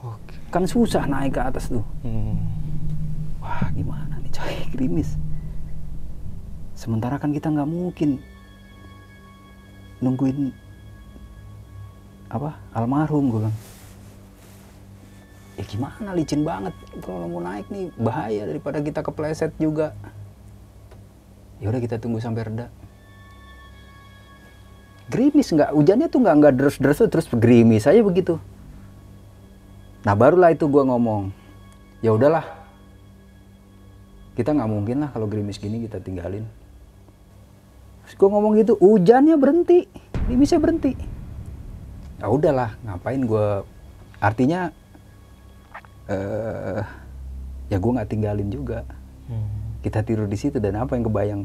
Speaker 2: Oke. kan susah naik ke atas tuh hmm. wah gimana nih coy (laughs) krimis sementara kan kita nggak mungkin nungguin apa almarhum gue bilang ya gimana licin banget kalau mau naik nih bahaya daripada kita kepleset juga ya udah kita tunggu sampai reda gerimis nggak hujannya tuh nggak nggak terus-terus terus gerimis aja begitu nah barulah itu gue ngomong ya udahlah kita nggak mungkin lah kalau gerimis gini kita tinggalin gue ngomong gitu hujannya berhenti gerimisnya berhenti ya udahlah ngapain gue artinya eh, ya gue nggak tinggalin juga hmm. kita tidur di situ dan apa yang kebayang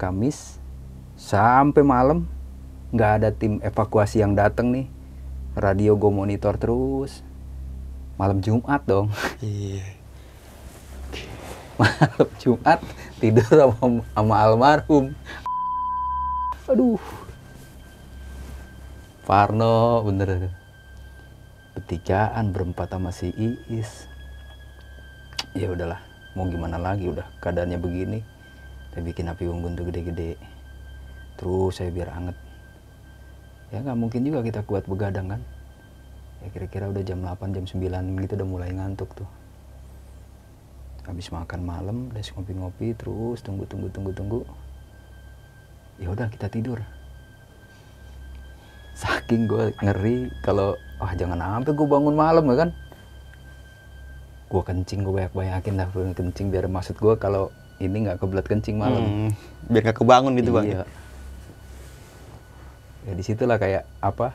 Speaker 2: Kamis sampai malam nggak ada tim evakuasi yang datang nih radio gue monitor terus malam Jumat dong iya malam Jumat tidur sama, sama almarhum aduh Parno bener petikaan berempat sama si Iis ya udahlah mau gimana lagi udah keadaannya begini dia bikin api unggun tuh gede-gede terus saya biar anget ya nggak mungkin juga kita kuat begadang kan ya kira-kira udah jam 8 jam 9 gitu udah mulai ngantuk tuh habis makan malam udah ngopi-ngopi terus tunggu tunggu tunggu tunggu ya udah kita tidur saking gue ngeri kalau oh, jangan sampai gue bangun malam ya kan gue kencing gue banyak banyakin dah kencing biar maksud gue kalau ini nggak kebelat kencing malam hmm, biar nggak kebangun gitu ya? iya. bang ya disitulah kayak apa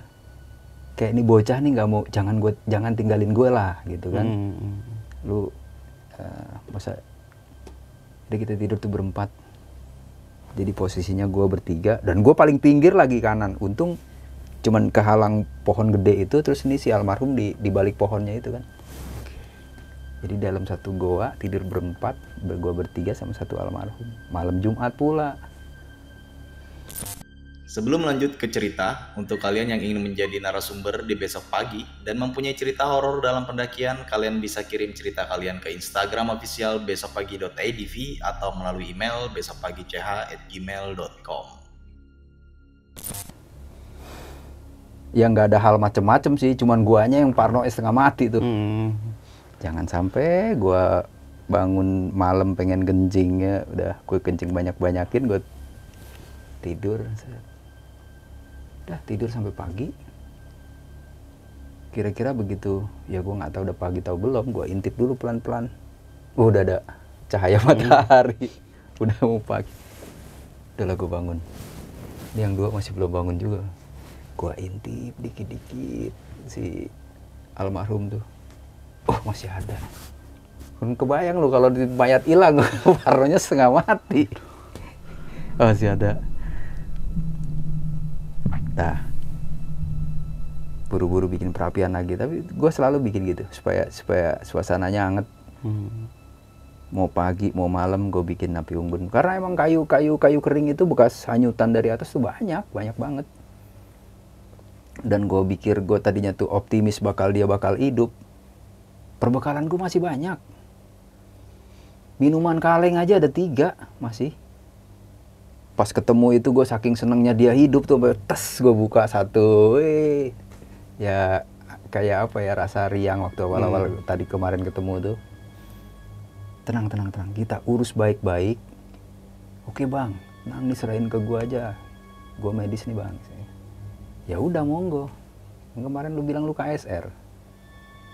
Speaker 2: kayak ini bocah nih nggak mau jangan gue jangan tinggalin gue lah gitu kan hmm. hmm, hmm. lu uh, masa jadi kita tidur tuh berempat jadi posisinya gue bertiga dan gue paling pinggir lagi kanan untung cuman kehalang pohon gede itu terus ini si almarhum di, di balik pohonnya itu kan jadi dalam satu goa tidur berempat gue bertiga sama satu almarhum malam Jumat pula
Speaker 1: Sebelum lanjut ke cerita, untuk kalian yang ingin menjadi narasumber di besok pagi dan mempunyai cerita horor dalam pendakian, kalian bisa kirim cerita kalian ke Instagram official besokpagi.idv atau melalui email besokpagi.ch@gmail.com.
Speaker 2: Ya nggak ada hal macem-macem sih, cuman guanya yang Parno setengah mati tuh. Hmm. Jangan sampai gua bangun malam pengen kencingnya, udah gue kencing banyak-banyakin, gue tidur. Set udah tidur sampai pagi kira-kira begitu ya gue nggak tahu udah pagi tau belum gue intip dulu pelan-pelan oh, udah ada cahaya hmm. matahari hmm. (laughs) udah mau pagi udah gue bangun ini yang dua masih belum bangun juga gue intip dikit-dikit si almarhum tuh oh masih ada kan kebayang lu kalau di mayat hilang (laughs) warnanya setengah mati oh, masih ada nah buru-buru bikin perapian lagi tapi gue selalu bikin gitu supaya supaya suasananya anget hmm. mau pagi mau malam gue bikin napi unggun karena emang kayu kayu kayu kering itu bekas hanyutan dari atas tuh banyak banyak banget dan gue pikir gue tadinya tuh optimis bakal dia bakal hidup perbekalan gue masih banyak minuman kaleng aja ada tiga masih pas ketemu itu gue saking senengnya dia hidup tuh tes gue buka satu Wih. ya kayak apa ya rasa riang waktu awal-awal hmm. tadi kemarin ketemu tuh tenang tenang tenang kita urus baik-baik oke bang nang diserahin ke gue aja gue medis nih bang ya udah monggo kemarin lu bilang lu KSR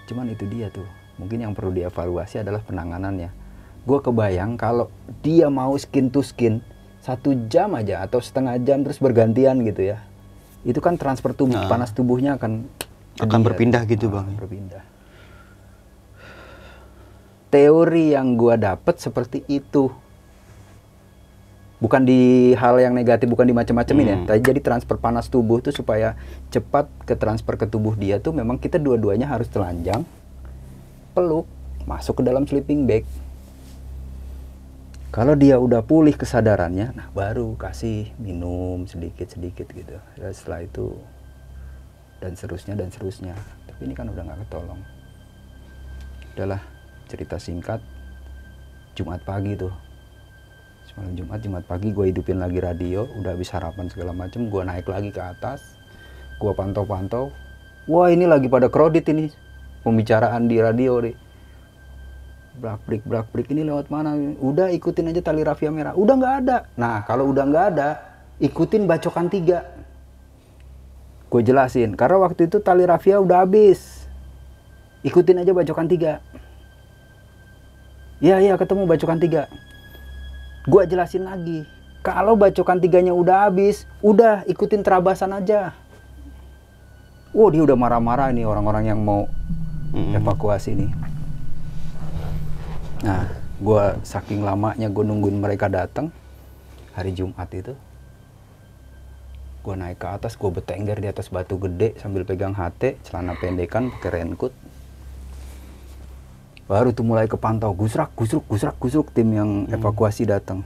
Speaker 2: cuman itu dia tuh mungkin yang perlu dievaluasi adalah penanganannya gue kebayang kalau dia mau skin to skin satu jam aja atau setengah jam terus bergantian gitu ya itu kan transfer tubuh nah, panas tubuhnya akan
Speaker 1: akan jadi, berpindah gitu ah, bang ya?
Speaker 2: berpindah teori yang gua dapet seperti itu bukan di hal yang negatif bukan di macam-macamin ya. hmm. ya jadi transfer panas tubuh tuh supaya cepat ke transfer ke tubuh dia tuh memang kita dua-duanya harus telanjang peluk masuk ke dalam sleeping bag kalau dia udah pulih kesadarannya, nah baru kasih minum sedikit-sedikit gitu. Dan ya, setelah itu dan seterusnya dan seterusnya. Tapi ini kan udah nggak ketolong. Itulah cerita singkat. Jumat pagi tuh. Semalam Jumat, Jumat pagi gue hidupin lagi radio, udah habis harapan segala macam. gue naik lagi ke atas, gue pantau-pantau. Wah ini lagi pada kredit ini, pembicaraan di radio deh Black brick, black brick ini lewat mana udah ikutin aja tali rafia merah udah nggak ada nah kalau udah nggak ada ikutin bacokan tiga gue jelasin karena waktu itu tali rafia udah habis ikutin aja bacokan tiga ya ya ketemu bacokan tiga gue jelasin lagi kalau bacokan tiganya udah habis udah ikutin terabasan aja Wow, dia udah marah-marah nih orang-orang yang mau evakuasi nih. Nah, gue saking lamanya gue nungguin mereka datang hari Jumat itu, gue naik ke atas, gue betengger di atas batu gede sambil pegang HT, celana pendekan, pakai raincoat. Baru tuh mulai kepantau, gusrak, gusruk, gusrak, gusruk tim yang hmm. evakuasi datang.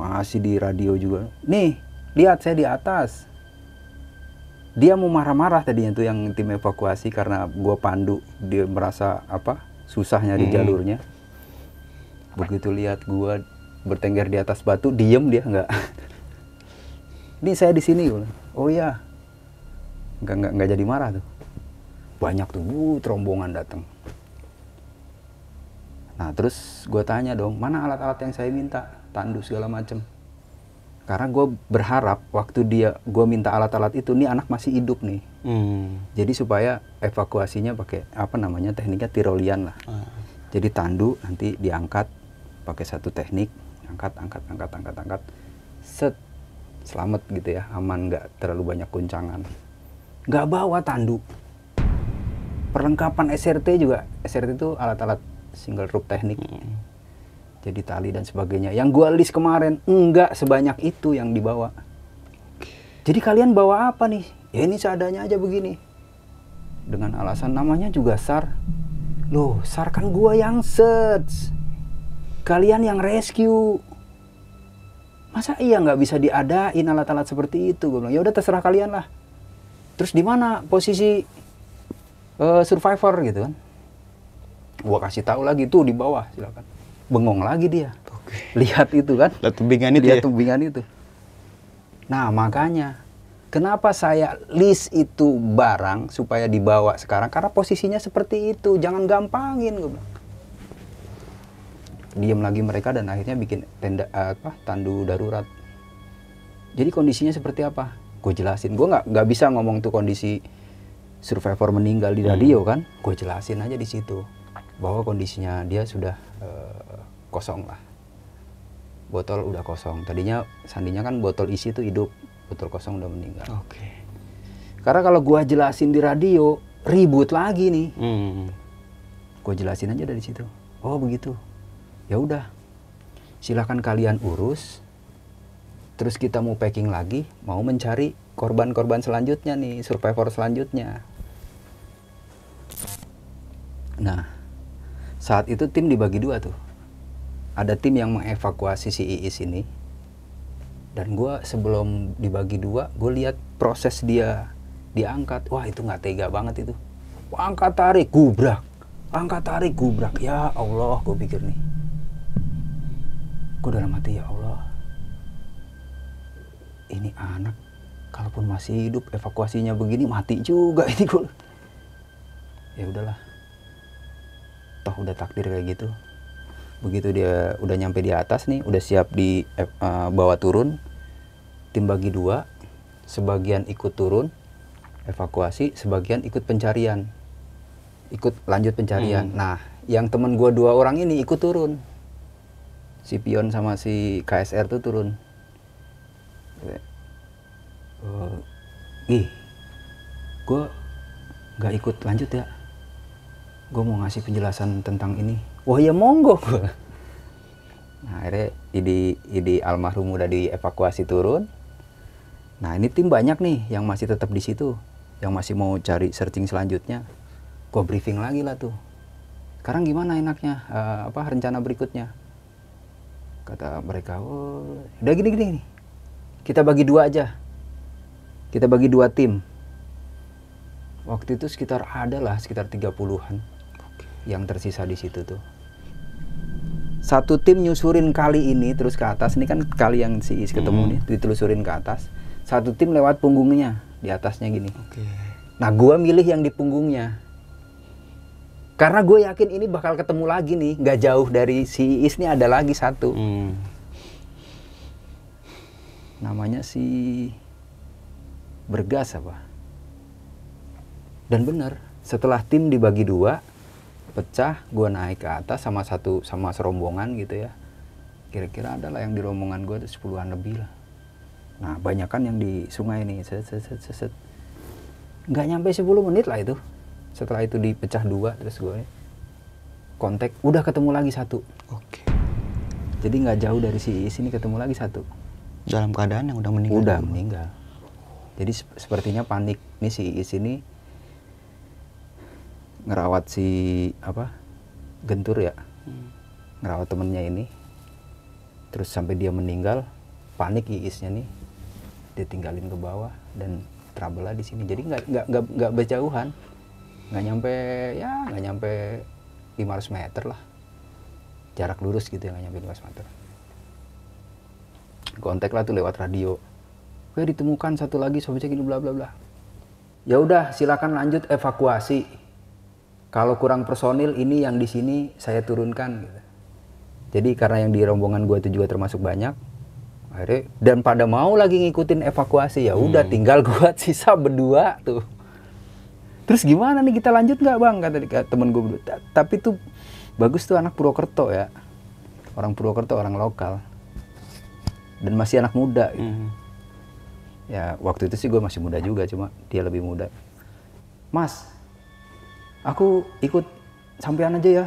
Speaker 2: Masih di radio juga. Nih, lihat saya di atas dia mau marah-marah tadinya tuh yang tim evakuasi karena gue pandu dia merasa apa susah nyari hmm. jalurnya begitu lihat gua bertengger di atas batu diem dia nggak (laughs) di saya di sini oh iya, nggak nggak nggak jadi marah tuh banyak tuh uh, rombongan datang nah terus gue tanya dong mana alat-alat yang saya minta tandu segala macem karena gue berharap waktu dia gue minta alat-alat itu nih anak masih hidup nih Hmm. Jadi supaya evakuasinya pakai apa namanya tekniknya tirolian lah. Hmm. Jadi tandu nanti diangkat pakai satu teknik, angkat, angkat, angkat, angkat, angkat, set, selamat gitu ya, aman nggak terlalu banyak guncangan. Nggak bawa tandu. Perlengkapan SRT juga, SRT itu alat-alat single rope teknik. Hmm. Jadi tali dan sebagainya. Yang gua list kemarin, enggak sebanyak itu yang dibawa. Jadi kalian bawa apa nih? ya ini seadanya aja begini dengan alasan namanya juga SAR loh SAR kan gua yang search kalian yang rescue masa iya nggak bisa diadain alat-alat seperti itu gue bilang ya udah terserah kalian lah terus di mana posisi uh, survivor gitu kan gua kasih tahu lagi tuh di bawah silakan bengong lagi dia Oke. lihat itu kan lihat tubingan itu lihat ya? tubingan itu nah makanya Kenapa saya list itu barang supaya dibawa sekarang? Karena posisinya seperti itu. Jangan gampangin gue bilang. Diam lagi mereka dan akhirnya bikin tenda apa tandu darurat. Jadi kondisinya seperti apa? Gue jelasin. Gue nggak nggak bisa ngomong tuh kondisi survivor meninggal di hmm. radio hmm. kan? Gue jelasin aja di situ bahwa kondisinya dia sudah uh, kosong lah. Botol udah kosong. Tadinya sandinya kan botol isi itu hidup betul kosong udah meninggal. Oke. Okay. Karena kalau gua jelasin di radio ribut lagi nih. Hmm. Gua jelasin aja dari situ. Oh begitu. Ya udah. Silahkan kalian urus. Terus kita mau packing lagi, mau mencari korban-korban selanjutnya nih, survivor selanjutnya. Nah, saat itu tim dibagi dua tuh. Ada tim yang mengevakuasi si Iis ini, dan gue sebelum dibagi dua gue lihat proses dia diangkat wah itu nggak tega banget itu angkat tarik gubrak angkat tarik gubrak ya Allah gue pikir nih gue dalam hati ya Allah ini anak kalaupun masih hidup evakuasinya begini mati juga ini gue ya udahlah toh udah takdir kayak gitu begitu dia udah nyampe di atas nih udah siap di uh, bawa turun tim bagi dua, sebagian ikut turun evakuasi, sebagian ikut pencarian, ikut lanjut pencarian. Hmm. Nah, yang temen gue dua orang ini ikut turun, si Pion sama si KSR tuh turun. Uh, ih, gue nggak ikut lanjut ya. Gue mau ngasih penjelasan tentang ini. Wah oh ya monggo (laughs) Nah, akhirnya idi idi almarhum udah dievakuasi turun Nah ini tim banyak nih yang masih tetap di situ, yang masih mau cari searching selanjutnya. Gue briefing lagi lah tuh. Sekarang gimana enaknya? Uh, apa rencana berikutnya? Kata mereka, oh, udah gini-gini nih. Kita bagi dua aja. Kita bagi dua tim. Waktu itu sekitar ada lah sekitar 30-an yang tersisa di situ tuh. Satu tim nyusurin kali ini terus ke atas. Ini kan kali yang si Is ketemu -hmm. nih, ditelusurin ke atas satu tim lewat punggungnya di atasnya gini. Okay. Nah, gue milih yang di punggungnya. Karena gue yakin ini bakal ketemu lagi nih, nggak jauh dari si Iis nih ada lagi satu. Hmm. Namanya si Bergas apa? Dan benar, setelah tim dibagi dua, pecah, gue naik ke atas sama satu sama serombongan gitu ya. Kira-kira adalah yang di rombongan gue ada sepuluhan lebih lah Nah, banyak yang di sungai nih. Set, set, set, set, set. Nggak nyampe 10 menit lah itu. Setelah itu dipecah dua, terus gue kontak, udah ketemu lagi satu. Oke. Jadi nggak jauh dari si sini ketemu lagi satu.
Speaker 1: Dalam keadaan yang udah meninggal. Udah
Speaker 2: meninggal. Jadi sepertinya panik nih si Iis ini ngerawat si apa gentur ya hmm. ngerawat temennya ini terus sampai dia meninggal panik Iisnya nih ditinggalin ke bawah dan trouble di sini jadi nggak nggak nggak nggak berjauhan nggak nyampe ya nggak nyampe 500 meter lah jarak lurus gitu ya nggak nyampe 500 meter kontak lah tuh lewat radio Oke ditemukan satu lagi sobek ini bla bla bla ya udah silakan lanjut evakuasi kalau kurang personil ini yang di sini saya turunkan gitu. jadi karena yang di rombongan gue itu juga termasuk banyak akhirnya dan pada mau lagi ngikutin evakuasi ya udah hmm. tinggal gua (laughs) sisa berdua tuh terus gimana nih kita lanjut nggak bang kata temen gue tapi tuh bagus tuh anak Purwokerto ya orang Purwokerto orang lokal dan masih anak muda gitu. Hmm. ya waktu itu sih gue masih muda juga cuma dia lebih muda mas aku ikut sampean aja ya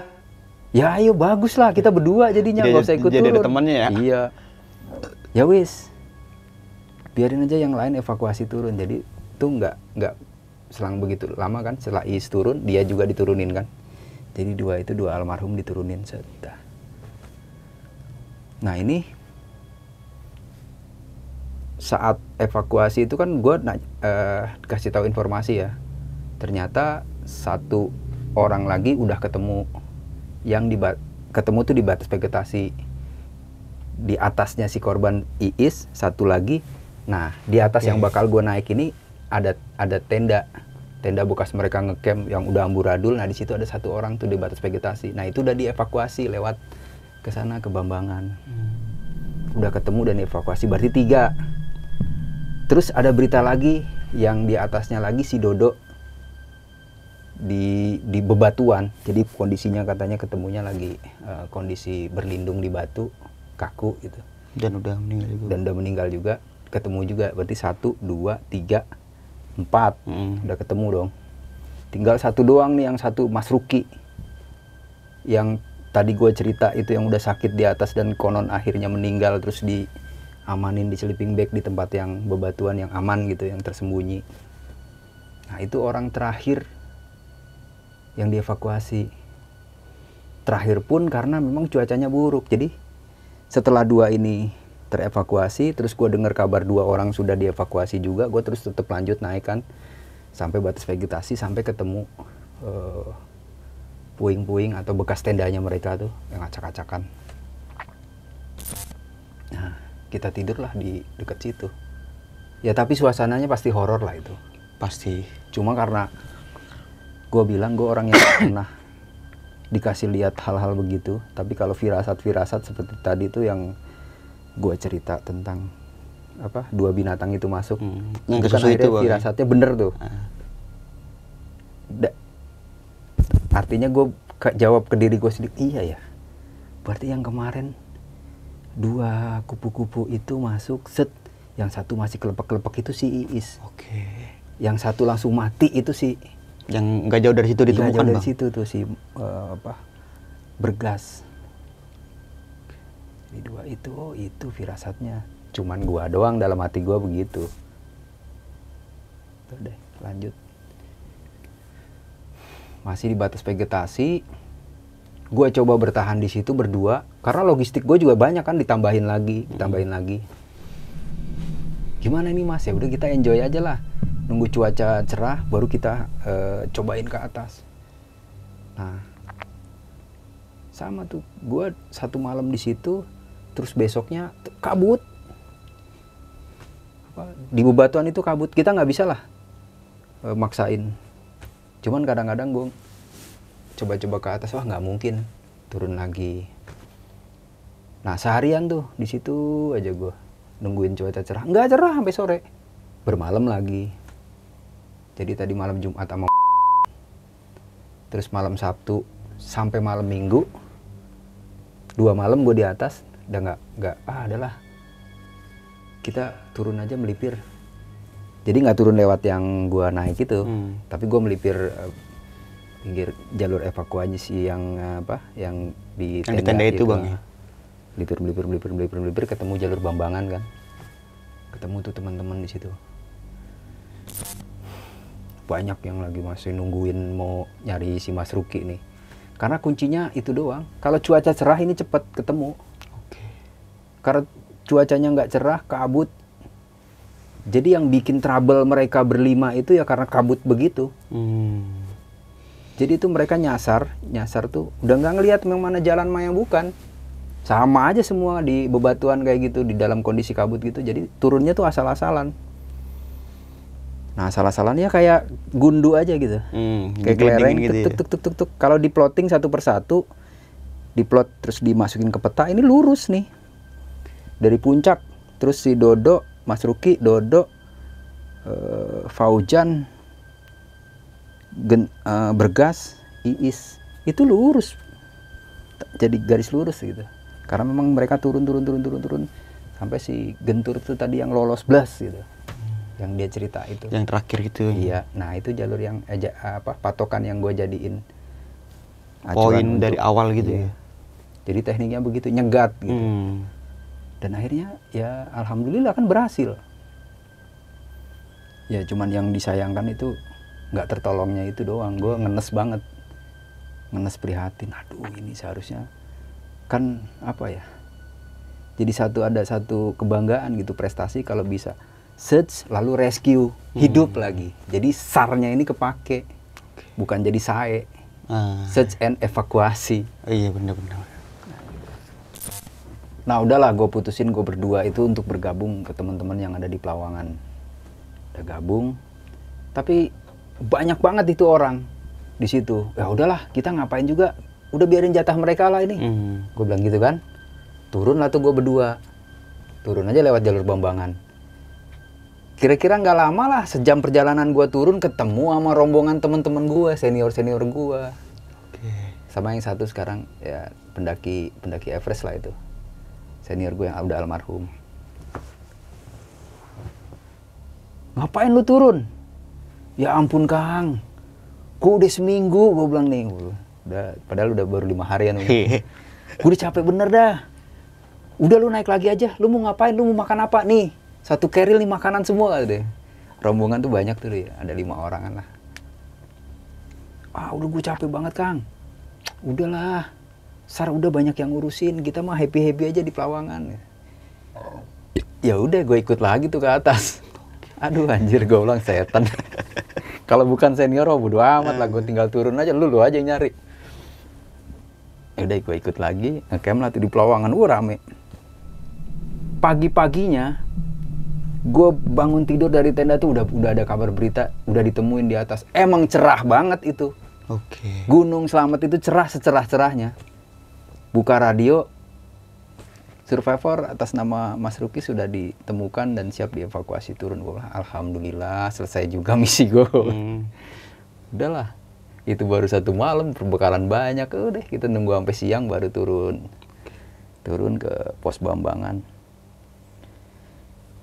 Speaker 2: ya ayo bagus lah kita berdua jadinya nggak usah ikut jadi ada temannya ya iya ya wis biarin aja yang lain evakuasi turun jadi itu nggak nggak selang begitu lama kan setelah is turun dia juga diturunin kan jadi dua itu dua almarhum diturunin serta nah ini saat evakuasi itu kan gue eh, kasih tahu informasi ya ternyata satu orang lagi udah ketemu yang di ketemu tuh di batas vegetasi di atasnya si korban Iis satu lagi nah di atas yang bakal gue naik ini ada ada tenda tenda bekas mereka ngecamp yang udah amburadul nah di situ ada satu orang tuh di batas vegetasi nah itu udah dievakuasi lewat ke sana ke Bambangan hmm. udah ketemu dan dievakuasi, berarti tiga terus ada berita lagi yang di atasnya lagi si Dodo di di bebatuan jadi kondisinya katanya ketemunya lagi uh, kondisi berlindung di batu kaku gitu dan udah meninggal juga dan udah meninggal juga ketemu juga berarti satu dua tiga empat hmm. udah ketemu dong tinggal satu doang nih yang satu Mas Ruki yang tadi gue cerita itu yang udah sakit di atas dan konon akhirnya meninggal terus di amanin di sleeping bag di tempat yang bebatuan yang aman gitu yang tersembunyi nah itu orang terakhir yang dievakuasi terakhir pun karena memang cuacanya buruk jadi setelah dua ini terevakuasi terus gue dengar kabar dua orang sudah dievakuasi juga gue terus tetap lanjut naik kan sampai batas vegetasi sampai ketemu puing eh, puing-puing atau bekas tendanya mereka tuh yang acak-acakan nah kita tidurlah di dekat situ ya tapi suasananya pasti horor lah itu pasti cuma karena gue bilang gue orang yang (coughs) pernah dikasih lihat hal-hal begitu tapi kalau firasat-firasat seperti tadi itu yang gue cerita tentang apa dua binatang itu masuk hmm. Yang bukan akhirnya itu, firasatnya bener tuh ah. da artinya gue jawab ke diri gue sendiri iya ya berarti yang kemarin dua kupu-kupu itu masuk set yang satu masih kelepek-kelepek itu si Iis oke okay. yang satu langsung mati itu si
Speaker 1: yang nggak jauh dari situ ditemukan gak jauh dari situ
Speaker 2: tuh si uh, apa bergas di dua itu oh itu firasatnya cuman gua doang dalam hati gua begitu tuh deh lanjut masih di batas vegetasi gua coba bertahan di situ berdua karena logistik gua juga banyak kan ditambahin lagi ditambahin lagi gimana nih mas ya udah kita enjoy aja lah nunggu cuaca cerah baru kita uh, cobain ke atas nah sama tuh gue satu malam di situ terus besoknya kabut apa, di bebatuan itu kabut kita nggak bisa lah e, maksain cuman kadang-kadang gue coba-coba ke atas wah nggak mungkin turun lagi nah seharian tuh di situ aja gue nungguin cuaca cerah nggak cerah sampai sore bermalam lagi jadi tadi malam Jumat sama (laughs) terus malam Sabtu sampai malam Minggu dua malam gue di atas udah nggak nggak ah adalah kita turun aja melipir jadi nggak turun lewat yang gue naik itu hmm. tapi gue melipir eh, pinggir jalur evakuasi yang eh, apa yang di tenda, yang di tenda itu, itu bang ya melipir melipir melipir melipir melipir ketemu jalur Bambangan kan ketemu tuh teman-teman di situ banyak yang lagi masih nungguin mau nyari si Mas Ruki nih karena kuncinya itu doang kalau cuaca cerah ini cepet ketemu Oke. karena cuacanya nggak cerah kabut jadi yang bikin trouble mereka berlima itu ya karena kabut begitu hmm. jadi itu mereka nyasar nyasar tuh udah nggak ngelihat yang mana jalan mana yang bukan sama aja semua di bebatuan kayak gitu di dalam kondisi kabut gitu jadi turunnya tuh asal-asalan nah asal-asalannya kayak gundu aja gitu hmm, kayak kelereng gitu ya. tuk, tuk, tuk, tuk, tuk. kalau di plotting satu persatu diplot terus dimasukin ke peta ini lurus nih dari puncak terus si Dodo Mas Ruki Dodo uh, Faujan Gen, uh, Bergas Iis itu lurus jadi garis lurus gitu karena memang mereka turun turun turun turun turun sampai si gentur itu tadi yang lolos blas gitu yang dia cerita itu yang terakhir itu iya nah itu jalur yang aja eh, apa patokan yang gue jadiin poin dari awal gitu iya. ya jadi tekniknya begitu nyegat gitu hmm. dan akhirnya ya alhamdulillah kan berhasil ya cuman yang disayangkan itu nggak tertolongnya itu doang gue ngenes banget ngenes prihatin aduh ini seharusnya kan apa ya jadi satu ada satu kebanggaan gitu prestasi kalau bisa search lalu rescue hmm. hidup lagi jadi sarnya ini kepake bukan jadi sae ah. search and evakuasi oh, iya benar-benar nah udahlah gue putusin gue berdua itu untuk bergabung ke teman-teman yang ada di Pelawangan udah gabung tapi banyak banget itu orang di situ ya udahlah kita ngapain juga udah biarin jatah mereka lah ini hmm. gue bilang gitu kan turun lah tuh gue berdua turun aja lewat jalur bambangan kira-kira nggak lama lah sejam perjalanan gue turun ketemu sama rombongan temen-temen gue senior senior gue sama yang satu sekarang ya pendaki pendaki Everest lah itu senior gue yang udah almarhum ngapain lu turun ya ampun kang gue udah seminggu gue bilang nih udah padahal udah baru lima harian iya. gue udah capek bener dah udah lu naik lagi aja lu mau ngapain lu mau makan apa nih satu keril nih makanan semua kata deh rombongan tuh banyak tuh deh iya. ada lima orang lah ah udah gue capek banget kang udahlah sar udah banyak yang ngurusin kita mah happy happy aja di pelawangan ya, ya udah gue ikut lagi tuh ke atas aduh anjir gue ulang setan (laughs) kalau bukan senior oh bodo amat lah gue tinggal turun aja lu lu aja yang nyari Ya udah gue ikut lagi ngecamp lah di pelawangan gue rame pagi-paginya gue bangun tidur dari tenda tuh udah udah ada kabar berita udah ditemuin di atas emang cerah banget itu oke okay. gunung selamat itu cerah secerah cerahnya buka radio survivor atas nama Mas Ruki sudah ditemukan dan siap dievakuasi turun gue alhamdulillah selesai juga (laughs) misi gue hmm. udahlah itu baru satu malam perbekalan banyak udah kita nunggu sampai siang baru turun turun ke pos Bambangan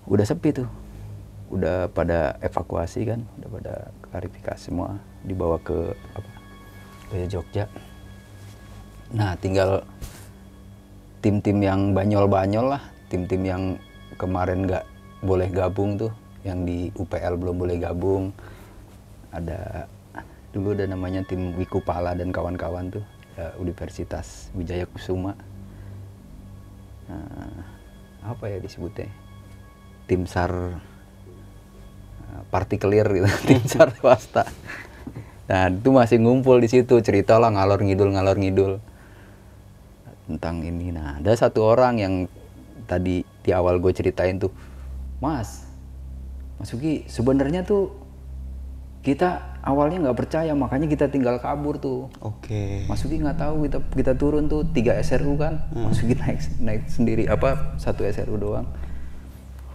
Speaker 2: udah sepi tuh udah pada evakuasi kan udah pada klarifikasi semua dibawa ke apa ke Jogja nah tinggal tim-tim yang banyol-banyol lah tim-tim yang kemarin nggak boleh gabung tuh yang di UPL belum boleh gabung ada dulu ada namanya tim Wiku Pala dan kawan-kawan tuh ya, Universitas Wijaya Kusuma nah, apa ya disebutnya tim sar eh, partikelir gitu (laughs) tim sar swasta nah itu masih ngumpul di situ cerita lah ngalor ngidul ngalor ngidul tentang ini nah ada satu orang yang tadi di awal gue ceritain tuh mas Mas sebenarnya tuh kita awalnya nggak percaya makanya kita tinggal kabur tuh oke okay. Masuki nggak tahu kita kita turun tuh tiga SRU kan hmm. Masuki naik naik sendiri apa satu SRU doang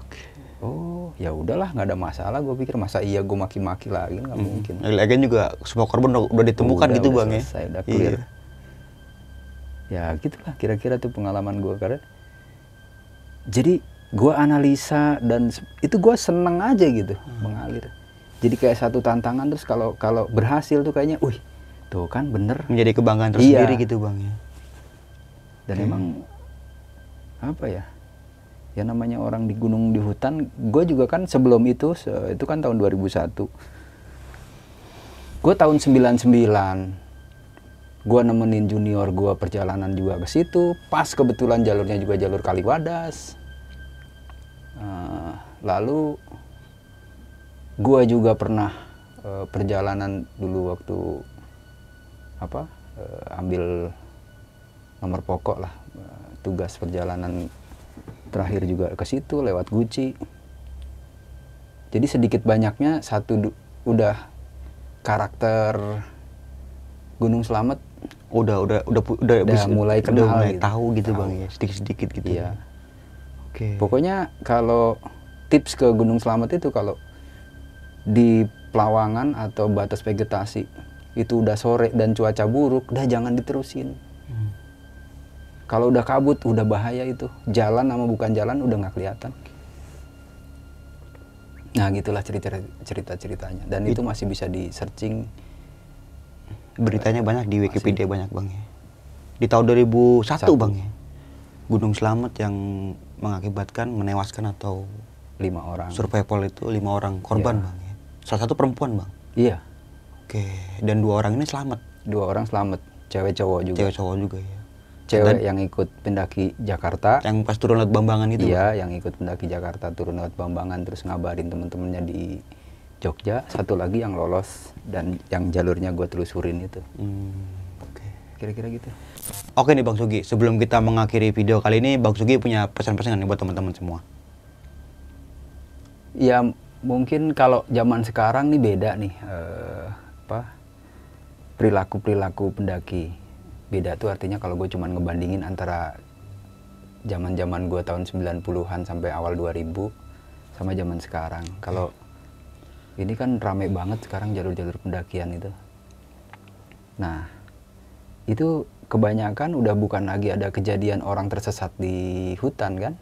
Speaker 2: okay. oh ya udahlah nggak ada masalah gue pikir masa iya gue maki-maki lagi nggak hmm. mungkin
Speaker 1: lagian juga semua korban udah, udah ditemukan udah, gitu udah bang ya? selesai, ya udah iya. clear iya.
Speaker 2: ya gitulah kira-kira tuh pengalaman gue karena jadi gue analisa dan itu gue seneng aja gitu hmm. mengalir jadi kayak satu tantangan terus kalau kalau berhasil tuh kayaknya wih tuh kan bener menjadi kebanggaan tersendiri iya. gitu bang ya dan hmm. emang apa ya ya namanya orang di gunung di hutan gue juga kan sebelum itu se itu kan tahun 2001 gue tahun 99 gue nemenin junior gue perjalanan juga ke situ pas kebetulan jalurnya juga jalur Kaliwadas uh, lalu gua juga pernah uh, perjalanan dulu waktu apa uh, ambil nomor pokok lah uh, tugas perjalanan terakhir juga ke situ lewat Gucci jadi sedikit banyaknya satu udah karakter Gunung Selamat udah udah udah udah, udah bisa, mulai kenal udah mulai gitu. tahu gitu tahu. bang ya sedikit sedikit gitu ya
Speaker 1: oke
Speaker 2: okay. pokoknya kalau tips ke Gunung Selamat itu kalau di pelawangan atau batas vegetasi itu udah sore dan cuaca buruk, udah jangan diterusin. Kalau udah kabut, udah bahaya itu. Jalan sama bukan jalan udah nggak kelihatan. Nah, gitulah cerita cerita ceritanya. Dan It, itu masih bisa di searching.
Speaker 1: Beritanya banyak di Wikipedia masih. banyak bang ya. Di tahun 2001 Satu. bang ya. Gunung Slamet yang mengakibatkan menewaskan atau lima orang. Survival itu lima orang korban iya. ya. bang. Salah satu perempuan bang?
Speaker 2: Iya. Oke,
Speaker 1: dan dua orang ini selamat?
Speaker 2: Dua orang selamat, cewek cowok juga. Cewek cowok juga ya. Cewek dan, yang ikut pendaki Jakarta. Yang pas turun lewat Bambangan itu? Iya, bang? yang ikut pendaki Jakarta turun lewat Bambangan terus ngabarin temen-temennya di Jogja. Satu lagi yang lolos dan yang jalurnya gue telusurin itu. Hmm, Oke, kira-kira gitu. Oke nih Bang Sugi, sebelum kita mengakhiri
Speaker 1: video kali ini, Bang Sugi punya pesan-pesan nih buat teman-teman semua.
Speaker 2: Ya mungkin kalau zaman sekarang nih beda nih uh, apa perilaku perilaku pendaki beda tuh artinya kalau gue cuman ngebandingin antara zaman zaman gue tahun 90-an sampai awal 2000 sama zaman sekarang kalau ini kan rame banget sekarang jalur-jalur pendakian itu nah itu kebanyakan udah bukan lagi ada kejadian orang tersesat di hutan kan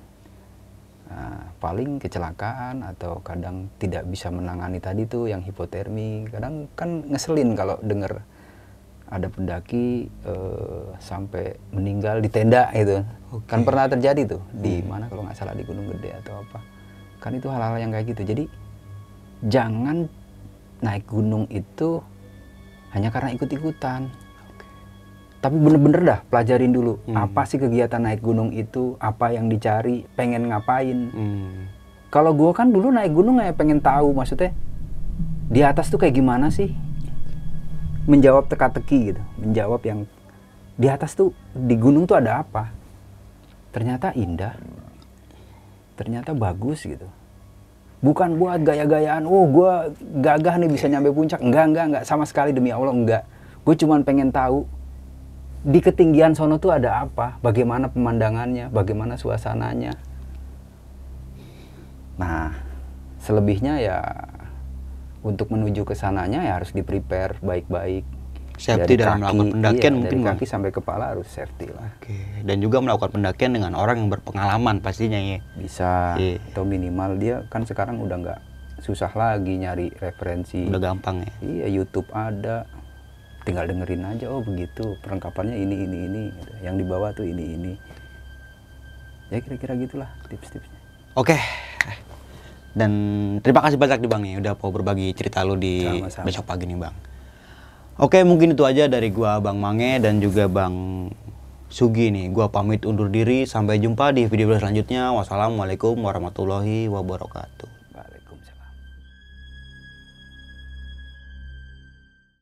Speaker 2: paling kecelakaan atau kadang tidak bisa menangani tadi tuh yang hipotermi kadang kan ngeselin kalau dengar ada pendaki uh, sampai meninggal di tenda itu okay. kan pernah terjadi tuh hmm. di hmm. mana kalau nggak salah di Gunung Gede atau apa kan itu hal-hal yang kayak gitu jadi jangan naik gunung itu hanya karena ikut-ikutan tapi bener-bener dah pelajarin dulu hmm. apa sih kegiatan naik gunung itu apa yang dicari pengen ngapain hmm. kalau gue kan dulu naik gunung ya pengen tahu maksudnya di atas tuh kayak gimana sih menjawab teka-teki gitu menjawab yang di atas tuh di gunung tuh ada apa ternyata indah ternyata bagus gitu bukan buat gaya-gayaan oh gue gagah nih bisa nyampe puncak enggak enggak enggak sama sekali demi allah enggak gue cuman pengen tahu di ketinggian sono tuh ada apa, bagaimana pemandangannya, bagaimana suasananya. Nah, selebihnya ya untuk menuju ke sananya ya harus di prepare baik-baik. Safety dari dalam kaki, melakukan pendakian iya, mungkin dari kaki sampai kepala harus safety lah. Oke.
Speaker 1: Dan juga melakukan pendakian dengan
Speaker 2: orang yang berpengalaman pastinya ya. Bisa. Iya. Atau minimal dia kan sekarang udah nggak susah lagi nyari referensi. Udah gampang ya. Iya YouTube ada, tinggal dengerin aja oh begitu perlengkapannya ini ini ini gitu. yang dibawa tuh ini ini ya kira-kira gitulah tips-tipsnya
Speaker 1: oke dan terima kasih banyak nih bang nih udah mau berbagi cerita lu di Sama-sama. besok pagi nih bang oke mungkin itu aja dari gua bang Mange dan juga bang Sugi nih gua pamit undur diri sampai jumpa di video selanjutnya wassalamualaikum warahmatullahi wabarakatuh